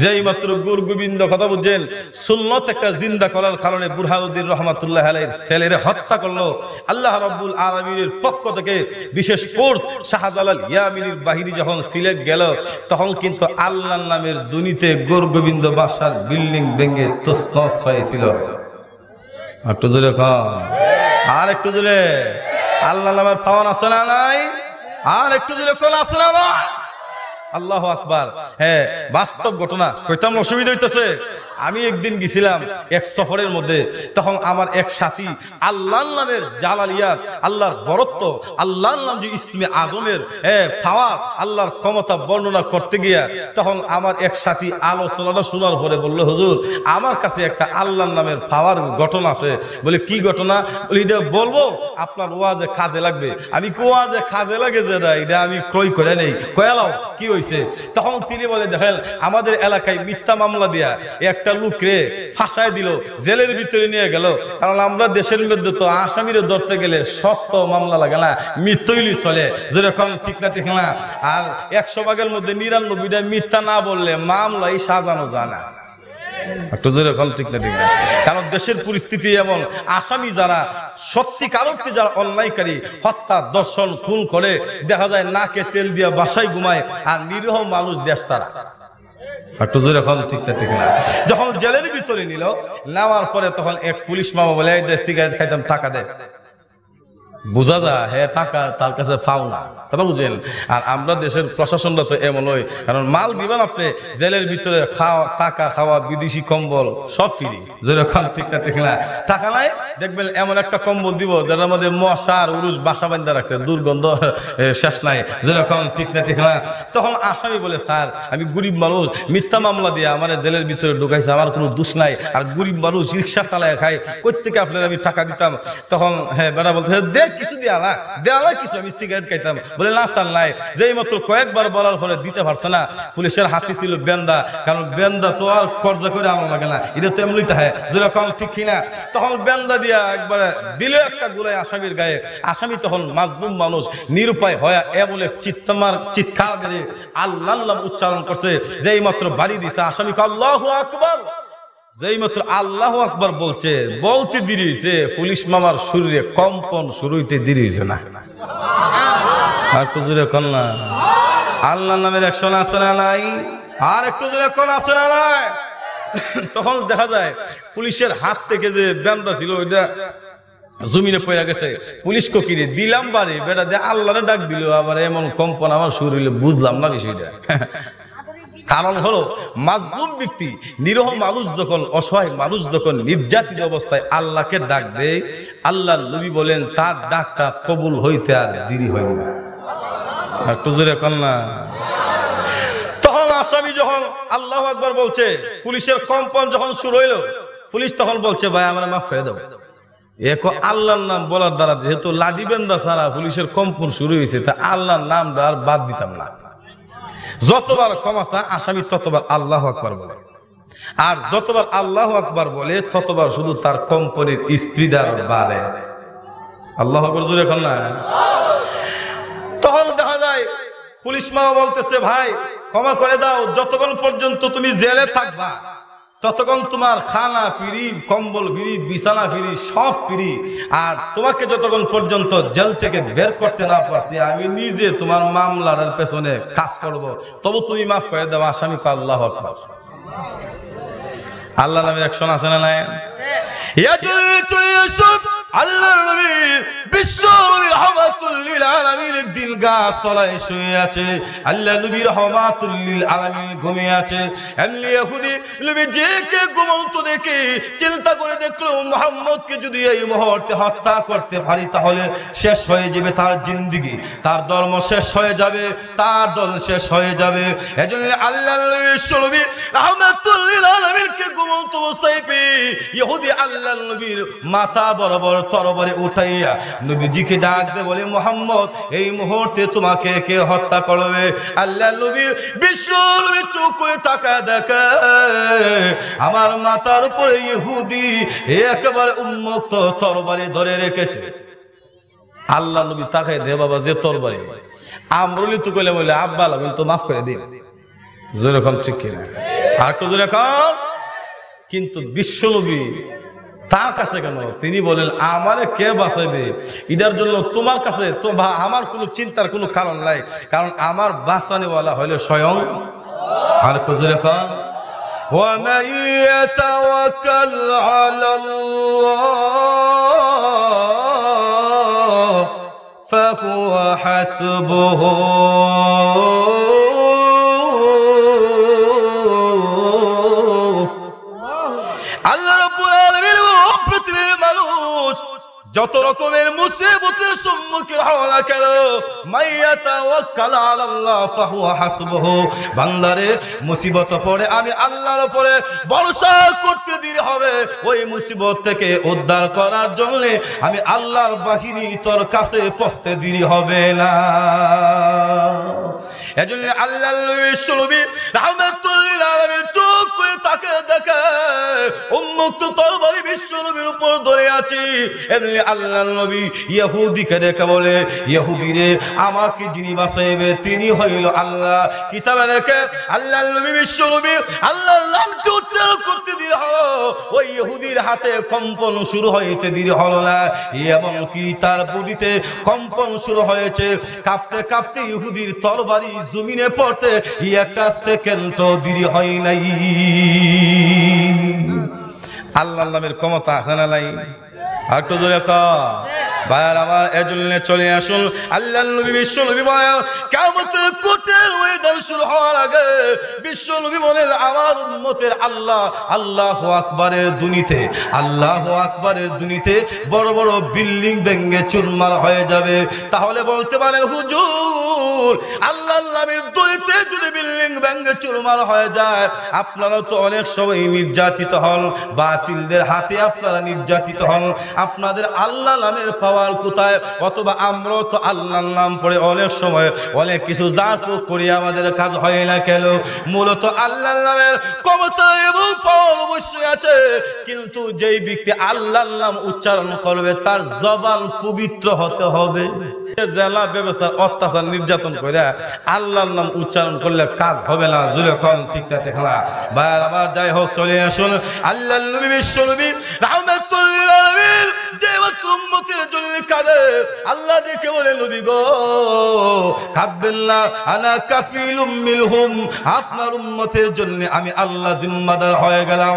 যেই মাত্র গুরু গোবিন্দ কথা বুঝছেন সুন্নত একটা জিন্দা করার কারণে বুরহাউদ্দিন রহমাতুল্লাহ আলাইয়ের ছেলের হত্যা করলো আল্লাহ রব্বুল আলমিনের পক্ষ থেকে বিশেষ ফোর্স শাহজালাল ইয়ামিনীর বাহিনী যখন সিলেট গেল তখন কিন্তু আল্লাহ নামের দুনিতে গুরু গোবিন্দ বাসার বিল্ডিং ভেঙে তসনস হয়েছিল একটু যেরকম আর একটু জুড়ে আল্লাহ আমার পাওয়া আসলে নাই আর একটু জুড়ে কোন আসলে নয় আল্লাহ আকবার হ্যাঁ বাস্তব ঘটনা কইতাম অসুবিধা হইতেছে আমি একদিন গেছিলাম এক সফরের মধ্যে তখন আমার এক সাথী আল্লাহ নামের জালালিয়াত আল্লাহর বরত্ব আল্লাহর নাম যে ইসমে আজমের হ্যাঁ পাওয়া আল্লাহর ক্ষমতা বর্ণনা করতে গিয়া তখন আমার এক সাথী আলোচনাটা শোনার পরে বললো হুজুর আমার কাছে একটা আল্লাহর নামের পাওয়ার ঘটনা আছে বলে কি ঘটনা বলে এটা বলবো আপনার ওয়াজে কাজে লাগবে আমি কোয়াজে ওয়াজে কাজে লাগে যে এটা আমি ক্রয় করে নেই কয়ালাও কি হই হয়েছে তখন তিনি বলে দেখেন আমাদের এলাকায় মিথ্যা মামলা দিয়া একটা লুকরে ফাঁসায় দিল জেলের ভিতরে নিয়ে গেল কারণ আমরা দেশের মধ্যে তো আসামিরে ধরতে গেলে শক্ত মামলা লাগে না মৃত্যুইলি চলে যেরকম ঠিক না ঠিক না আর একশো ভাগের মধ্যে নিরানব্বইটা মিথ্যা না বললে মামলাই সাজানো জানা একটু জোরে ভালো ঠিক না ঠিক না কারণ দেশের পরিস্থিতি এমন আসামি যারা সত্যিকার অর্থে যারা অন্যায়কারী হত্যা দর্শন খুন করে দেখা যায় নাকে তেল দিয়ে বাসায় ঘুমায় আর নিরীহ মানুষ দেশ তারা একটু জোরে কোন ঠিক না ঠিক না যখন জেলের ভিতরে নিল নেওয়ার পরে তখন এক পুলিশ মামা বলে সিগারেট খাইতাম টাকা দেয় বোঝা যায় হ্যাঁ টাকা তার কাছে ফাও না কথা বুঝেন আর আমরা দেশের প্রশাসনটা তো এমন ওই কারণ মাল দিবেন আপনি জেলের ভিতরে খাওয়া টাকা খাওয়া বিদেশি কম্বল সব ফিরি যেরকম ঠিকঠাক ঠিক না টাকা নাই দেখবেন এমন একটা কম্বল দিব যেটার মধ্যে মশার উরুষ বাসা বান্ধা রাখছে দুর্গন্ধ শেষ নাই যেরকম ঠিকঠাক ঠিক না তখন আসামি বলে স্যার আমি গরিব মানুষ মিথ্যা মামলা দিয়ে আমার জেলের ভিতরে ঢুকাইছে আমার কোনো দোষ নাই আর গরিব মানুষ রিক্সা চালায় খায় কোথেকে আপনার আমি টাকা দিতাম তখন হ্যাঁ বেড়া বলতে দেখ কিছু দেয়ালা দেওয়ালা কিছু আমি সিগারেট খাইতাম বলে না সার নাই যেই মাত্র কয়েকবার বলার ফলে দিতে পারছে না পুলিশের হাতে ছিল বেন্দা কারণ বেন্দা তো আর কর্জা করে আলো লাগে না এটা তো এমনি যদি কম ঠিক কিনা তখন বেন্দা দিয়া একবারে দিল একটা গুলাই আসামির গায়ে আসামি তখন মাজবুম মানুষ নিরুপায় হয়ে এমন এক চিত্তমার চিৎকার আল্লাহ উচ্চারণ করছে যেই মাত্র বাড়ি দিছে আসামি কাল্লাহ আকবর যেই মাত্র আল্লাহ আকবার বলছে বলতে দিরিয়েছে পুলিশ মামার শরীরে কম্পন শুরু শুরুইতে দিরিয়েছে না আর একটু জোরে কন না আল্লাহ নামের একশো আছে না নাই আর একটু জোরে কন আছে না নাই তখন দেখা যায় পুলিশের হাত থেকে যে ব্যায়ামটা ছিল ওইটা জমিনে পড়ে গেছে পুলিশ ককিরে দিলাম বাড়ি বেটা দিয়ে আল্লাহরে ডাক দিল আবার এমন কম্পন আমার শরীরে বুঝলাম না বিষয়টা কারণ হলো মাজলুম ব্যক্তি নিরহ মানুষ যখন অসহায় মানুষ যখন নির্যাতিত অবস্থায় আল্লাহকে ডাক দেয় আল্লাহ নবী বলেন তার ডাকটা কবুল হইতে আর দেরি হয় না একটু জোরে এখন না তখন আসামি যখন আল্লাহ বলছে পুলিশের যখন শুরু পুলিশ তখন বলছে মাফ করে আল্লাহর নাম বলার দ্বারা যেহেতু পুলিশের শুরু হয়েছে তা আল্লাহর বাদ দিতাম না যতবার ক্ষমাসা আসামি ততবার আল্লাহ আকবার বলে আর যতবার আল্লাহ আকবার বলে ততবার শুধু তার কোম্পানির স্পিডার বাড়ে আল্লাহ আকবর জোরে এখন না তখন দেখা যায় পুলিশ মাও বলতেছে ভাই ক্ষমা করে দাও যতক্ষণ পর্যন্ত তুমি জেলে থাকবা ততক্ষণ তোমার খানা ফিরি কম্বল ফিরি বিছানা ফিরি সব ফিরি আর তোমাকে যতক্ষণ পর্যন্ত জেল থেকে বের করতে না পারছি আমি নিজে তোমার মামলার পেছনে কাজ করব। তবু তুমি মাফ করে দেবো আসামি পাল্লাহ আল্লাহ নামের একশন আছে না নাই আল্লাহ নবী গাছ তলায় শুয়ে আছে আল্লাহ নবী চিন্তা করে দেখলো মোহাম্মদকে যদি এই মুহূর্তে হত্যা করতে পারি তাহলে শেষ হয়ে যাবে তার জিন্দিগি তার ধর্ম শেষ হয়ে যাবে তার দল শেষ হয়ে যাবে এজন্য আল্লাহ বিশ্বনবী রহমাতুল লিল আলামিনকে ঘুমন্ত অবস্থায় পেয়ে ইহুদি আল্লাহ নবীর মাথা বরাবর তরবারে উঠাইয়া নবীজিকে দে বলে মোহাম্মদ এই মুহূর্তে তোমাকে কে হত্যা করবে আল্লাহ নবী বিশ্ব চোখ করে তাকা দেখে আমার মাথার উপরে ইহুদি একেবারে উন্মুক্ত তরবারি ধরে রেখেছে আল্লাহ নবী তাকে দে বাবা যে তরবারি আমরুলি তো কইলে বলে আব্বা আলম তো মাফ করে দিন যেরকম ঠিক কিনা আর তো যেরকম কিন্তু নবী তার কাছে গেল তিনি বলেন আমারে কে বাঁচাইবে ইদার জন্য তোমার কাছে আমার কোনো চিন্তার কোনো কারণ নাই কারণ আমার বাঁচানিওয়ালা হইলে স্বয়ং আর খুঁজে খান যত রকমের মুসিবতের সম্মুখীন হও না কেন মাইয়াতাওয়াক্কাল আলাল্লাহ ফাহুয়া হাসবুহু বান্দারে মুসিবত পড়ে আমি আল্লাহর উপরে ভরসা করতে দিই হবে ওই মুসিবত থেকে উদ্ধার করার জন্য আমি আল্লাহর বাহিনী তোর কাছে পৌঁছতে দিই হবে না এজন্য আল্লাহ আমাকে যিনি তিনি হইল আল্লাহ কিতাবে দেখে আল্লাহ নবী আল্লাহর নামকে উচ্চারণ করতে দিল ওই ইহুদির হাতে কম্পন শুরু হইতে দিল হল না এমনকি তার বুড়িতে কম্পন শুরু হয়েছে কাঁপতে কাঁপতে ইহুদির তরবারি বাড়ি জমিনে পড়তে একটা সেকেন্ড দেরি হয় নাই আল্লাহ আল্লাহের ক্ষমতা আছে না নাই আর একটু জোরে কথা ভাইয়ার আমার এজন্য চলে আসুন আল্লাহ নবী বিশ্ব নবী ভাইয়া কেমন কোটে কোরআন শুরু হওয়ার আগে বিশ্ব নবী বলেন আমার উম্মতের আল্লাহ আল্লাহ আকবরের দুনিতে আল্লাহ আকবরের দুনিতে বড় বড় বিল্ডিং ব্যাঙ্গে চুরমার হয়ে যাবে তাহলে বলতে পারে হুজুর আল্লাহ নামের দুনিতে যদি বিল্ডিং ব্যাঙ্গে চুরমার হয়ে যায় আপনারা তো অনেক সময় নির্যাতিত হন বাতিলদের হাতে আপনারা নির্যাতিত হন আপনাদের আল্লাহ নামের পাওয়ার কোথায় অথবা আমরাও তো আল্লাহর নাম পড়ে অনেক সময় অনেক কিছু যা করি আমাদের শয়তানের কাজ হয় না কেন মূলত আল্লাহ নামের কবতা এবং অবশ্যই আছে কিন্তু যেই ব্যক্তি আল্লাহর নাম উচ্চারণ করবে তার জবান পবিত্র হতে হবে জেলা ব্যবসার অত্যাচার নির্যাতন করে আল্লাহর নাম উচ্চারণ করলে কাজ হবে না জুলে খন ঠিক না টেখলা ভাই আমার যাই হোক চলে আসুন আল্লাহ নবী বিশ্ব নবী রহমতুল্লাহ আপনার উম্মতের জন্য আমি আল্লাহ জিম্মাদার হয়ে গেলাম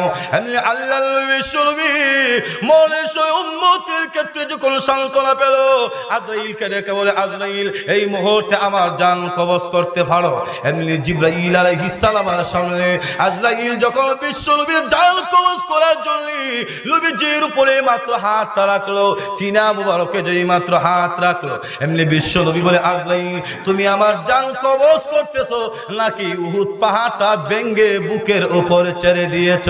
আল্লাহ নবী শুনবি মনে সই উম্মতের ক্ষেত্রে যখন সান্ত্বনা পেল আজরাইলকে ডেকে বলে আজরাইল এই মুহূর্তে আমার যান কবজ করতে পারো এমনি জিব্রাইল আলাইহিস সালামের সামনে আজরাইল যখন বিশ্ব নবীর জান কবজ করার জন্য নবীজির উপরে মাত্র হাত তারা রাখলো সিনা মুবারকে যেই মাত্র হাত রাখলো এমনি বিশ্ব নবী বলে আজলাই তুমি আমার জান কবজ করতেছো নাকি উহুদ পাহাড়টা ভেঙ্গে বুকের উপরে ছেড়ে দিয়েছ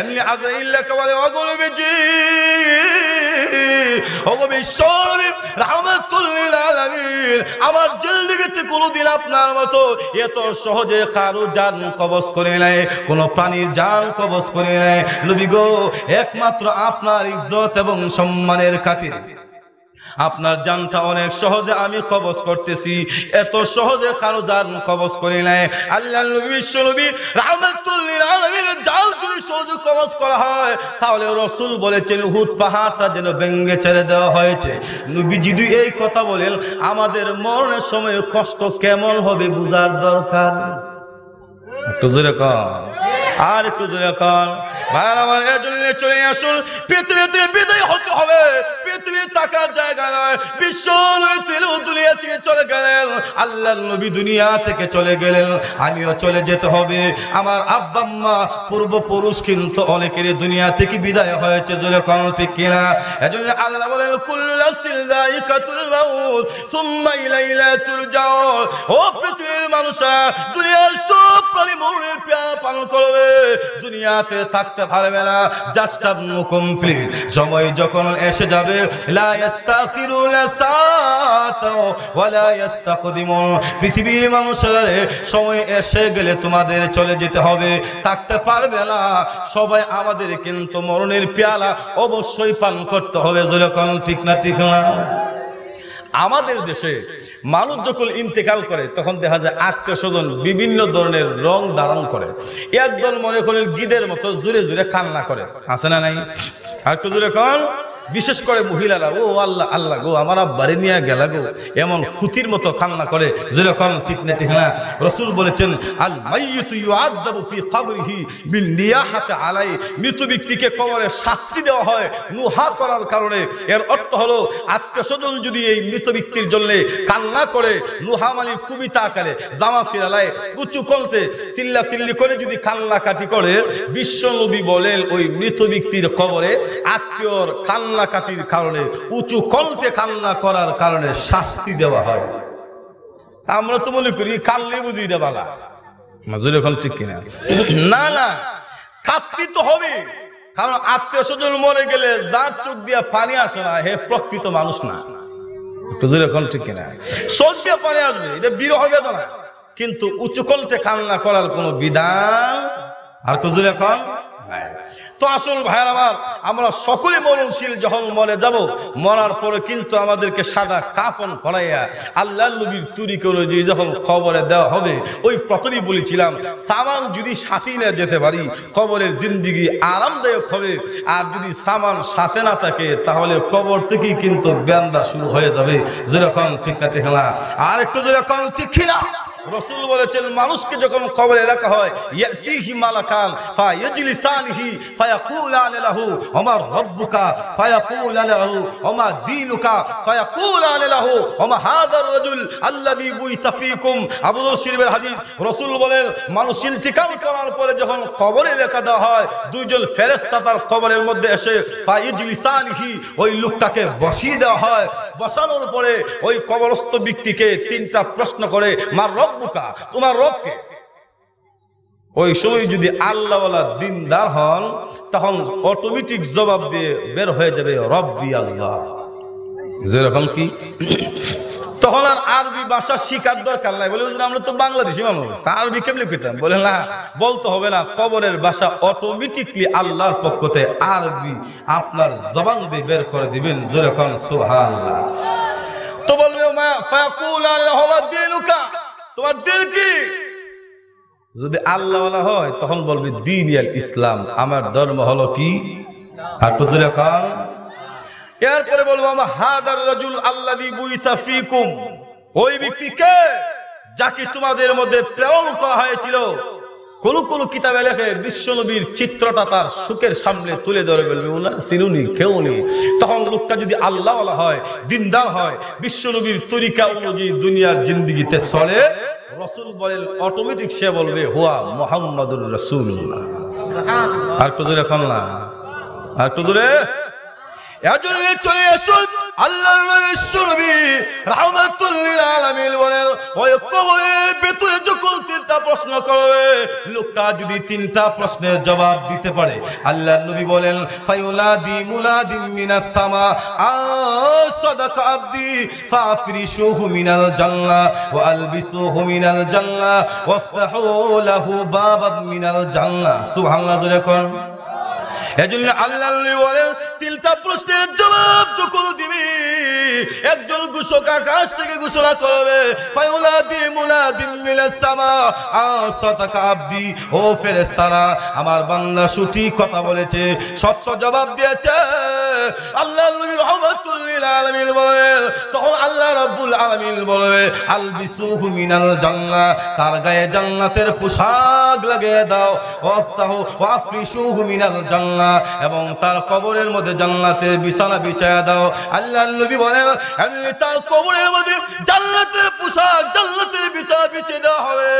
এমনি আজরাইল্লাকে বলে বেজি আমার জিন্দিগিতে কোনোদিন আপনার মতো এত সহজে কারো যান কবজ করে নেয় কোনো প্রাণীর যান কবজ করে নেয় নবী গো একমাত্র আপনার ইজ্জত এবং সম্মানের খাতির আপনার জানটা অনেক সহজে আমি কবজ করতেছি এত সহজে কারো জান কবজ করি নাই আল্লাহ বিশ্বনবী রাহমাতুল্লিল আলামিন জাল যদি সহজে কবজ করা হয় তাহলে রসুল বলেছেন হুদ পাহাড়টা যেন ভেঙ্গে ছেড়ে যাওয়া হয়েছে নবী যদি এই কথা বলেন আমাদের মরণের সময় কষ্ট কেমন হবে বোঝার দরকার একটু জোরে কর আর একটু জোরে কর ভাই আমার এজন্য চলে আসুন পৃথিবীতে বিদায় হতে হবে তাকার দুনিয়া থেকে চলে গেলেন আল্লাহ নবী দুনিয়া থেকে চলে গেলেন আমিও চলে যেতে হবে আমার আব্বাম্মা পূর্বপুরুষ কিন্তু অনেকের দুনিয়া থেকে বিদায় হয়েছে জোরে ঠিক কিনা এজন্য আল্লাহ বলেন মানুষরা দুনিয়ার সব প্রাণী মরণের পালন করবে দুনিয়াতে থাকতে পারবে না জাস্ট কমপ্লিট সময় যখন এসে যাবে পৃথিবীর মানুষের সময় এসে গেলে তোমাদের চলে যেতে হবে থাকতে পারবে না সবাই আমাদের কিন্তু মরণের পেয়ালা অবশ্যই পান করতে হবে যেরকম ঠিক না ঠিক না আমাদের দেশে মানুষ যখন ইন্তেকাল করে তখন দেখা যায় আত্মীয় স্বজন বিভিন্ন ধরনের রং ধারণ করে একদল মনে করেন গিদের মতো জুড়ে জুড়ে কান্না করে আছে না নাই আর একটু জুড়ে কান বিশেষ করে মহিলারা ও আল্লাহ আল্লাহ গো আমার আব্বারে নিয়ে গেলা গো এমন ফুতির মতো কান্না করে যেরকম ঠিক না ঠিক না রসুল বলেছেন আল ফি কবরিহি আলাই মৃত ব্যক্তিকে কবরে শাস্তি দেওয়া হয় নুহা করার কারণে এর অর্থ হলো আত্মীয় স্বজন যদি এই মৃত ব্যক্তির জন্য কান্না করে নুহামালি মানে কবিতা আকারে জামা সিরালায় উঁচু কলতে চিল্লা চিল্লি করে যদি কান্না কাটি করে বিশ্বনবী বলেন ওই মৃত ব্যক্তির কবরে আত্মীয়র কান্না খামলা কাটির কারণে উঁচু কণ্ঠে কান্না করার কারণে শাস্তি দেওয়া হয় আমরা তো মনে করি কানলে বুঝি রে বালা মাজুর এখন ঠিক কিনা না না কাঁদতে তো হবে কারণ আত্মীয় স্বজন মরে গেলে যার চোখ দিয়ে পানি আসে না হে প্রকৃত মানুষ না এখন ঠিক কিনা চোখ পানি আসবে এটা বিরহ বেদনা কিন্তু উঁচু কণ্ঠে কান্না করার কোনো বিধান আর কজুর এখন নাই তো আসল ভাইয়ের আমার আমরা সকলে মরণশীল যখন মরে যাব মরার পরে কিন্তু আমাদেরকে সাদা কাফন ফলাইয়া আল্লাহ নবীর তুরি করে যে যখন খবরে দেওয়া হবে ওই প্রথমেই বলেছিলাম সামান যদি সাথে না যেতে পারি কবরের জিন্দিগি আরামদায়ক হবে আর যদি সামান সাথে না থাকে তাহলে কবর থেকেই কিন্তু ব্যান্দা শুরু হয়ে যাবে যেরকম ঠিক না ঠিক না আর একটু যেরকম ঠিক না রসুল বলেছেন মানুষকে যখন খবরে রাখা হয় ইয়াতিহি মালাকান ফায়াজলিসানহি ফায়াকুলান লাহু আমার রব্বুকা ফায়াকুলান লাহু আমা দীনুকা ফায়াকুলান লাহু আমা হাদার রাজুল আল্লাযী বুইতা ফীকুম আবু দাউদ হাদিস রসুল বলেন মানুষ ইলতিকাল করার পরে যখন খবরে রাখা দেওয়া হয় দুইজন ফেরেশতা তার কবরের মধ্যে এসে ফায়াজলিসানহি ওই লোকটাকে বসিয়ে দেওয়া হয় বসানোর পরে ওই কবরস্থ ব্যক্তিকে তিনটা প্রশ্ন করে মার রব রব্বুকা তোমার রবকে ওই সময় যদি আল্লাহওয়ালা দিনদার হন তখন অটোমেটিক জবাব দিয়ে বের হয়ে যাবে রব দি আল্লাহ যেরকম কি তখন আর আরবি ভাষা শিকার দরকার নাই বলে আমরা তো বাংলাদেশি মানুষ আরবি কেমনি পেতাম বলে না বলতে হবে না কবরের ভাষা অটোমেটিকলি আল্লাহর পক্ষতে আরবি আপনার জবান দিয়ে বের করে দিবেন যেরকম সোহান তো বলবে মা ফাকুল আল্লাহ দিলুকা তোমার দিল কি যদি আল্লাহওয়ালা হয় তখন বলবে দিন ইসলাম আমার ধর্ম হলো কি আর প্রচুরে খান এরপরে বলবো আমার হাদার রাজুল আল্লাহ ওই ব্যক্তিকে যাকে তোমাদের মধ্যে প্রেরণ করা হয়েছিল কোনো কোনো কিতাবে লেখে বিশ্বনবীর চিত্রটা তার সুখের সামনে তুলে ধরে বলবে ওনার চিনুনি খেউ নেই তখন লোকটা যদি আল্লাহ হয় দিনদার হয় বিশ্বনবীর তরিকা অনুযায়ী দুনিয়ার জিন্দিগিতে চলে রসুল বলেন অটোমেটিক সে বলবে হোয়া মোহাম্মদুর আর কত দূরে না আর কত দূরে এজন্য চলে আসুন আল্লাহ আলামিন বলেন ওই কবরের ভিতরে যখন তিনটা প্রশ্ন করবে লোকটা যদি তিনটা প্রশ্নের জবাব দিতে পারে আল্লাহ নবী বলেন ফায়ুলাদি মুলাদি মিনাস সামা ফাফরিশুহু মিনাল জান্নাহ ওয়া আলবিসুহু মিনাল জান্নাহ লাহু বাবাব মিনাল জান্নাহ সুবহানাল্লাহ জোরে কর এজন্য আল্লাহ নবী বলেন তিনটা প্রশ্নের জবাব চকুল দিবি একজন গুসক আকাশ থেকে ঘোষণা করবে আমার কথা বলেছে জবাব দিয়েছে আল্লাহ তখন আল্লাহ মিনাল তার গায়ে জান্নাতের পোশাক লাগিয়ে দাও মিনাল জান্নাহ এবং তার কবরের মধ্যে জান্নাতের বিছানা বিছায় দাও আল্লাহ নবী বলে তার কবরের মধ্যে জান্নাতের পোশাক জান্নাতের বিছানা বিছিয়ে দেওয়া হবে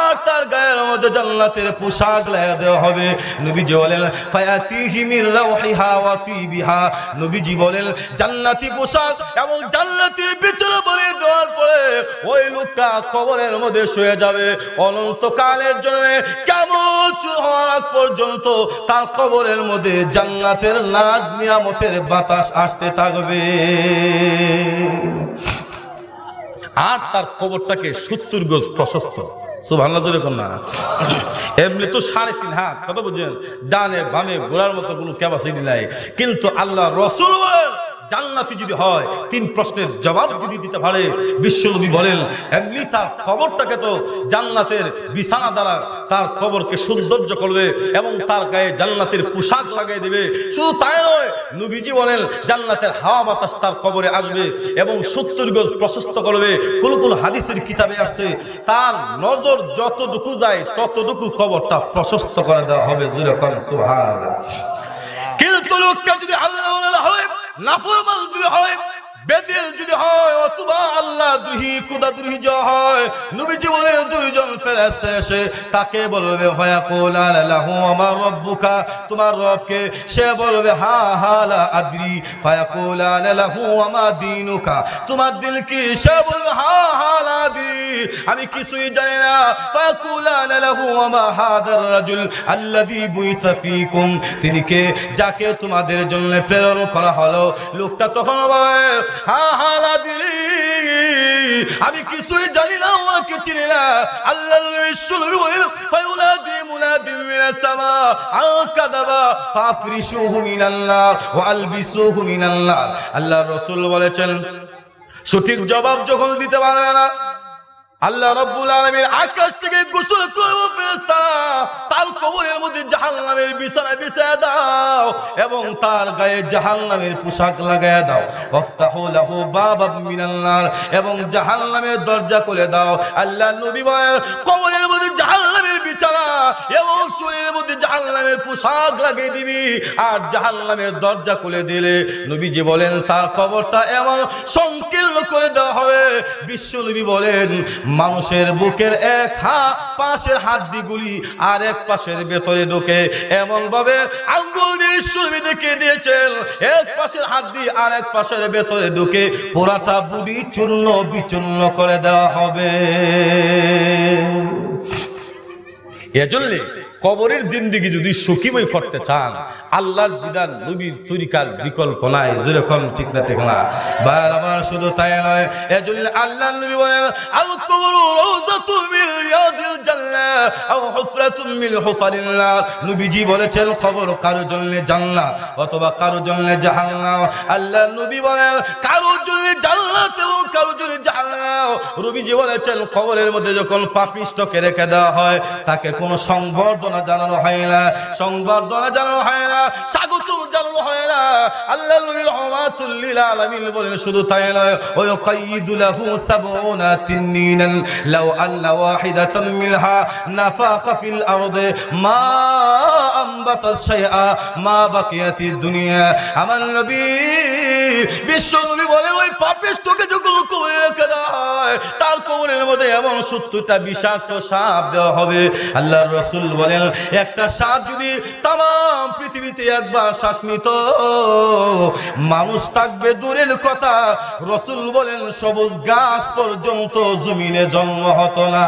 আর তার গায়ের মধ্যে জান্নাতের পোশাক লাগিয়ে দেওয়া হবে নবীজি বলেন ফায়াতিহি মির রাওহিহা ওয়া তিবিহা নবীজি বলেন জান্নাতি পোশাক এবং জান্নাতি বিছানা বলে দেওয়ার পরে ওই লোকটা কবরের মধ্যে শুয়ে যাবে অনন্তকালের জন্য কেমন হওয়ার পর্যন্ত তার কবরের মধ্যে জান্নাতের নাচ নিয়ামতের বাতাস আসতে থাকবে আর তার কবরটাকে সত্তর গোজ প্রশস্ত জোরে না এমনি তো সাড়ে তিন হাত কত বুঝছেন মতো কোনো ক্যাপাসিটি নাই কিন্তু আল্লাহ রসুল জান্নাতি যদি হয় তিন প্রশ্নের জবাব যদি দিতে পারে বিশ্বনবী বলেন এমনি তার কবরটাকে তো জান্নাতের বিছানা দ্বারা তার কবরকে সৌন্দর্য করবে এবং তার গায়ে জান্নাতের পোশাক সাগাই দেবে শুধু তাই নয় নবীজি বলেন জান্নাতের হাওয়া বাতাস তার কবরে আসবে এবং সত্তর গজ প্রশস্ত করবে কুলকুল হাদিসের কিতাবে আসছে তার নজর যতটুকু যায় ততটুকু কবরটা প্রশস্ত করে দেওয়া হবে জুরে করেন সুহার কিন্তু লোকটা যদি আল্লাহ হয় নাফরমাল যদি হয় বেদিল যদি হয় অথবা আল্লাহ দুহি কুদা দুহি জ হয় নবী জীবনে দুইজন ফেরেশতা এসে তাকে বলবে হয়া কোল আলাহু আমার রব্বুকা তোমার রবকে সে বলবে হা হা লা আদরি ফায়া কোল আলাহু আমা দীনুকা তোমার দিল কি সে বলবে হা হা লা আমি কিছুই জানি না ফায়া কোল আলাহু আমা হাদার রাজুল আল্লাযী বুইতা ফীকুম তিনি কে যাকে তোমাদের জন্য প্রেরণ করা হলো লোকটা তখন বলে আমি কিছুই জানি না ওকে চিনি না আল্লাহ নবী বলেন ফাউলাদি মুনাদিম মিনাস সামা আকাদাবা ফাফরিশুহু মিনাল্লাহ ওয়া আলবিসুহু মিনাল্লাহ আল্লাহ রাসূল বলেছেন সঠিক জবাব যখন দিতে পারবে না আল্লাহ রব্বুল আলমীর আকাশ থেকে গোসল করবো তার কবরের মধ্যে জাহান নামের বিছানা বিছায় দাও এবং তার গায়ে জাহান নামের পোশাক লাগায় দাও লাহু বাবা মিনাল্লার এবং জাহান নামের দরজা খুলে দাও আল্লাহ নবী বলেন কবরের মধ্যে জাহান নামের বিছানা এবং শরীরের মধ্যে জাহান নামের পোশাক লাগিয়ে দিবি আর জাহান নামের দরজা খুলে দিলে নবীজি বলেন তার কবরটা এমন সংকীর্ণ করে দেওয়া হবে বিশ্ব নবী বলেন মানুষের বুকের এক হাত পাশের হাড্ডিগুলি আর এক পাশের ভেতরে ঢোকে এমনভাবে এক পাশের আর এক পাশের ভেতরে ঢুকে এমন ভাবে আঙ্গুল করে দেওয়া হবে এজন্যে কবরের জিন্দিগি যদি সুখীময় করতে চান আল্লাহর বিধান নবীর তরিকার বিকল্প নাই যেরকম ঠিক না ঠিক না বার আমার শুধু তাই নয় এজন্য আল্লাহ নবী বলেন আল কবর রওজাতু মিন রিয়াদিল জান্নাহ আও হুফরাতুম মিন হুফারিল্লাহ নবীজি বলেছেন কবর কারো জন্য জান্নাত অথবা কারো জন্য জাহান্নাম আল্লাহ নবী বলেন কার জন্য জান্নাত এবং কার জন্য জাহান্নাম নবীজি বলেছেন কবরের মধ্যে যখন পাপিষ্টকে রেখে দেওয়া হয় তাকে কোনো সংবর্ধনা সম্বর্ধনা জানানো হয় না সংবর্ধনা জানানো হয় না স্বাগত জানানো হয় না আল্লাহ রহমাতুল্লিল আলামিন বলেন শুধু তাই নয় ওই কাইদুলাহু সাবুনা তিন্নিনান লাউ আল্লা ওয়াহিদাতান মিনহা নাফাখা ফিল আরদ মা আম্বাতাত শাইআ মা বাকিয়াতি দুনিয়া আমার নবী বিশ্বনবী বলে ওই পাপিষ্টকে যখন কবরে রেখে দেয় তার কবরের মধ্যে এমন সত্তরটা বিষাক্ত সাপ দেওয়া হবে আল্লাহ রসুল বলেন একটা শ্বাস যদি তাম পৃথিবীতে একবার শ্বাস নিত মানুষ থাকবে দূরের কথা রসুল বলেন সবুজ গাছ পর্যন্ত জমিনে জন্ম হতো না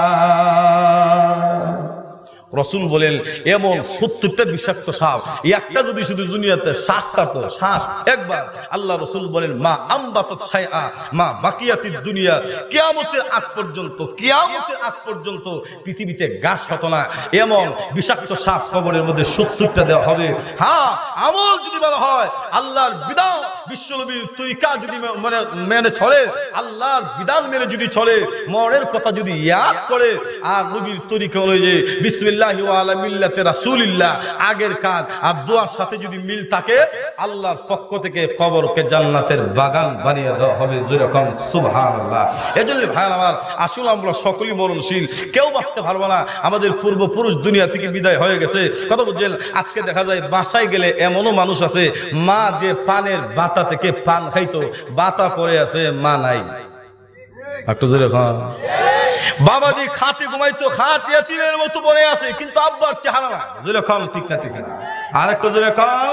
রসুল বলেন এমন সত্তরটা বিষাক্ত সাপ একটা যদি শুধু দুনিয়াতে শ্বাস কাটো শ্বাস একবার আল্লাহ রসুল বলেন মা আম্বাত মা বাকিয়াতি দুনিয়া কেয়ামতের আগ পর্যন্ত কেয়ামতের আগ পর্যন্ত পৃথিবীতে গাছ হত না এমন বিষাক্ত সাপ কবরের মধ্যে সত্তরটা দেওয়া হবে হ্যাঁ আমল যদি বলা হয় আল্লাহর বিধান বিশ্বনবীর তরিকা যদি মানে মেনে চলে আল্লাহর বিধান মেনে যদি চলে মরের কথা যদি ইয়াদ করে আর রবির তরিকা অনুযায়ী বিশ্ববিল লিল্লাহি আলা মিল্লাতে রাসূলিল্লাহ আগের কাজ আর দোয়ার সাথে যদি মিল থাকে আল্লাহর পক্ষ থেকে কবরকে জান্নাতের বাগান বানিয়ে দেওয়া হবে যেরকম সুবহানাল্লাহ এজন্য ভাই আমার আসলে আমরা সকলেই মরণশীল কেউ বাঁচতে পারবো না আমাদের পূর্বপুরুষ দুনিয়া থেকে বিদায় হয়ে গেছে কথা বুঝছেন আজকে দেখা যায় বাসায় গেলে এমনও মানুষ আছে মা যে পানের বাটা থেকে পান খাইতো বাটা পরে আছে মা নাই একটু খান বাবাজি খাটে ঘুমাইতো খাট ইয়াতিমের মতো পড়ে আছে কিন্তু আব্বার চেহারা না জোরে খাও ঠিক না ঠিক না আরেকটা জোরে খাও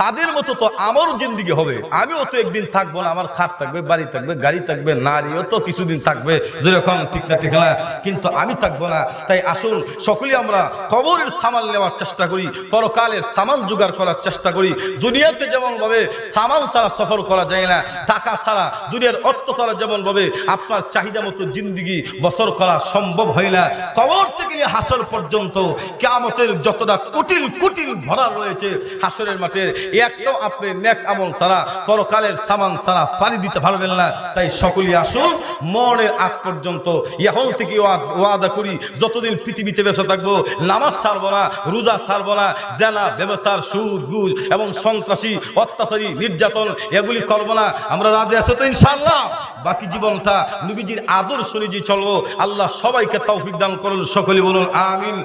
তাদের মতো তো আমার জিন্দিগি হবে আমিও তো একদিন থাকবো না আমার খাট থাকবে বাড়ি থাকবে গাড়ি থাকবে নারীও তো কিছুদিন থাকবে যেরকম ঠিক না ঠিক না কিন্তু আমি থাকবো না তাই আসুন সকলেই আমরা কবরের সামাল নেওয়ার চেষ্টা করি পরকালের সামাল জোগাড় করার চেষ্টা করি দুনিয়াতে যেমনভাবে সামাল ছাড়া সফর করা যায় না টাকা ছাড়া দুনিয়ার অর্থ ছাড়া যেমনভাবে আপনার চাহিদা মতো জিন্দিগি বছর করা সম্ভব হয় না কবর থেকে হাসল পর্যন্ত কেমতের যতটা কুটিল কুটিল ভরা রয়েছে হাসরের মাঠের একটাও আপনি নেক আমল ছাড়া পরকালের সামান ছাড়া পানি দিতে পারবেন না তাই সকলে আসুন মনের আগ পর্যন্ত এখন থেকে ওয়াদা করি যতদিন পৃথিবীতে বেঁচে থাকবো নামাজ ছাড়বো না রোজা ছাড়বো না জেলা ব্যবসার সুদ গুজ এবং সন্ত্রাসী অত্যাচারী নির্যাতন এগুলি করবো না আমরা রাজি আছো তো ইনশাল্লাহ বাকি জীবনটা নবীজির আদর্শ নিজে চলবো আল্লাহ সবাইকে তৌফিক দান করুন সকলে বলুন আমিন